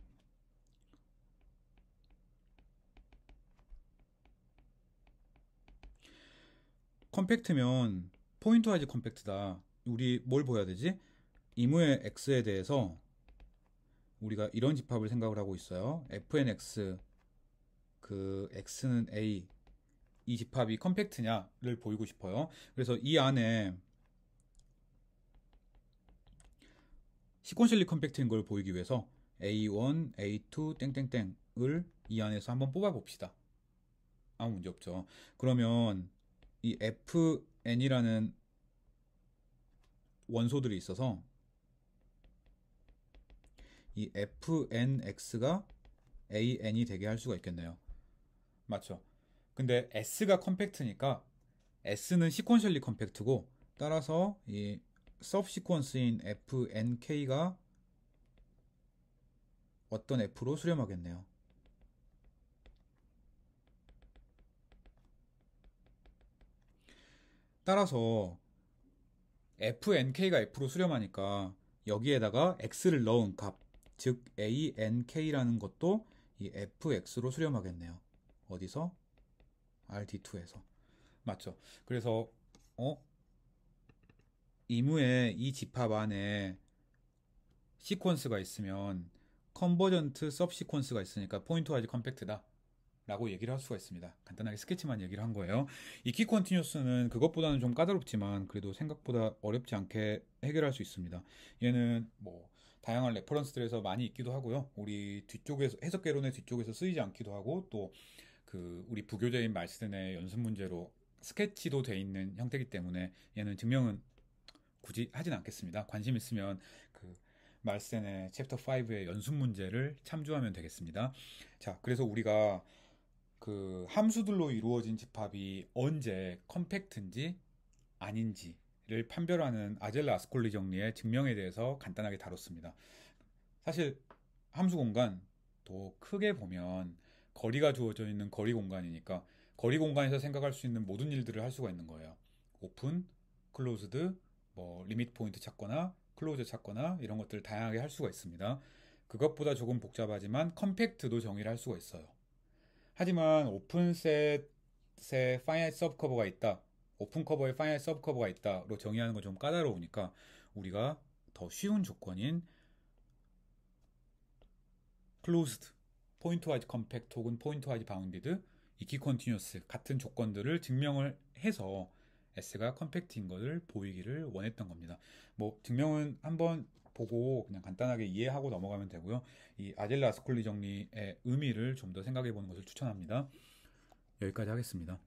컴팩트면 포인트 와이즈 컴팩트다. 우리 뭘 보여야 되지? 이무의 x에 대해서 우리가 이런 집합을 생각을 하고 있어요. fnx 그 x는 a 이 집합이 컴팩트냐를 보이고 싶어요. 그래서 이 안에 시퀀셜리 컴팩트인 걸 보이기 위해서 a1, a2 땡땡땡을 이 안에서 한번 뽑아 봅시다. 아무 문제 없죠. 그러면 이 f n이라는 원소들이 있어서 이 fnx가 an이 되게 할 수가 있겠네요. 맞죠? 근데 s가 컴팩트니까 s는 시퀀셜리 컴팩트고 따라서 이서브시퀀스인 fnk가 어떤 f로 수렴하겠네요. 따라서 fnk가 f로 수렴하니까 여기에다가 x를 넣은 값, 즉 ank라는 것도 이 fx로 수렴하겠네요. 어디서? rd2에서. 맞죠? 그래서 어? 이무에이 집합 안에 시퀀스가 있으면 컨버전트 섭 시퀀스가 있으니까 포인트 와이즈 컴팩트다. 라고 얘기를 할 수가 있습니다. 간단하게 스케치만 얘기를 한 거예요. 이 키 컨티뉴스는 그것보다는 좀 까다롭지만 그래도 생각보다 어렵지 않게 해결할 수 있습니다. 얘는 뭐 다양한 레퍼런스들에서 많이 있기도 하고요. 우리 뒤쪽에서 해석개론의 뒤쪽에서 쓰이지 않기도 하고 또 그 우리 부교재인 말스덴의 연습 문제로 스케치도 돼 있는 형태이기 때문에 얘는 증명은 굳이 하진 않겠습니다. 관심 있으면 그 말센의 챕터 5의 연습 문제를 참조하면 되겠습니다. 자, 그래서 우리가 그 함수들로 이루어진 집합이 언제 컴팩트인지 아닌지를 판별하는 아젤라 아스콜리 정리의 증명에 대해서 간단하게 다뤘습니다. 사실 함수 공간 또 크게 보면 거리가 주어져 있는 거리 공간이니까 거리 공간에서 생각할 수 있는 모든 일들을 할 수가 있는 거예요. 오픈, 클로즈드, 뭐 리밋 포인트 찾거나 클로즈 찾거나 이런 것들을 다양하게 할 수가 있습니다. 그것보다 조금 복잡하지만 컴팩트도 정의를 할 수가 있어요. 하지만 오픈셋에 파이널 서브 커버가 있다. 오픈 커버에 파이널 서브 커버가 있다로 정의하는 건 좀 까다로우니까 우리가 더 쉬운 조건인 closed, point wise compact 혹은 point wise bounded 이 key continuous 같은 조건들을 증명을 해서 S가 컴팩트인 것을 보이기를 원했던 겁니다. 뭐 증명은 한번 보고 그냥 간단하게 이해하고 넘어가면 되고요. 이 아젤라 스콜리 정리의 의미를 좀 더 생각해 보는 것을 추천합니다. 여기까지 하겠습니다.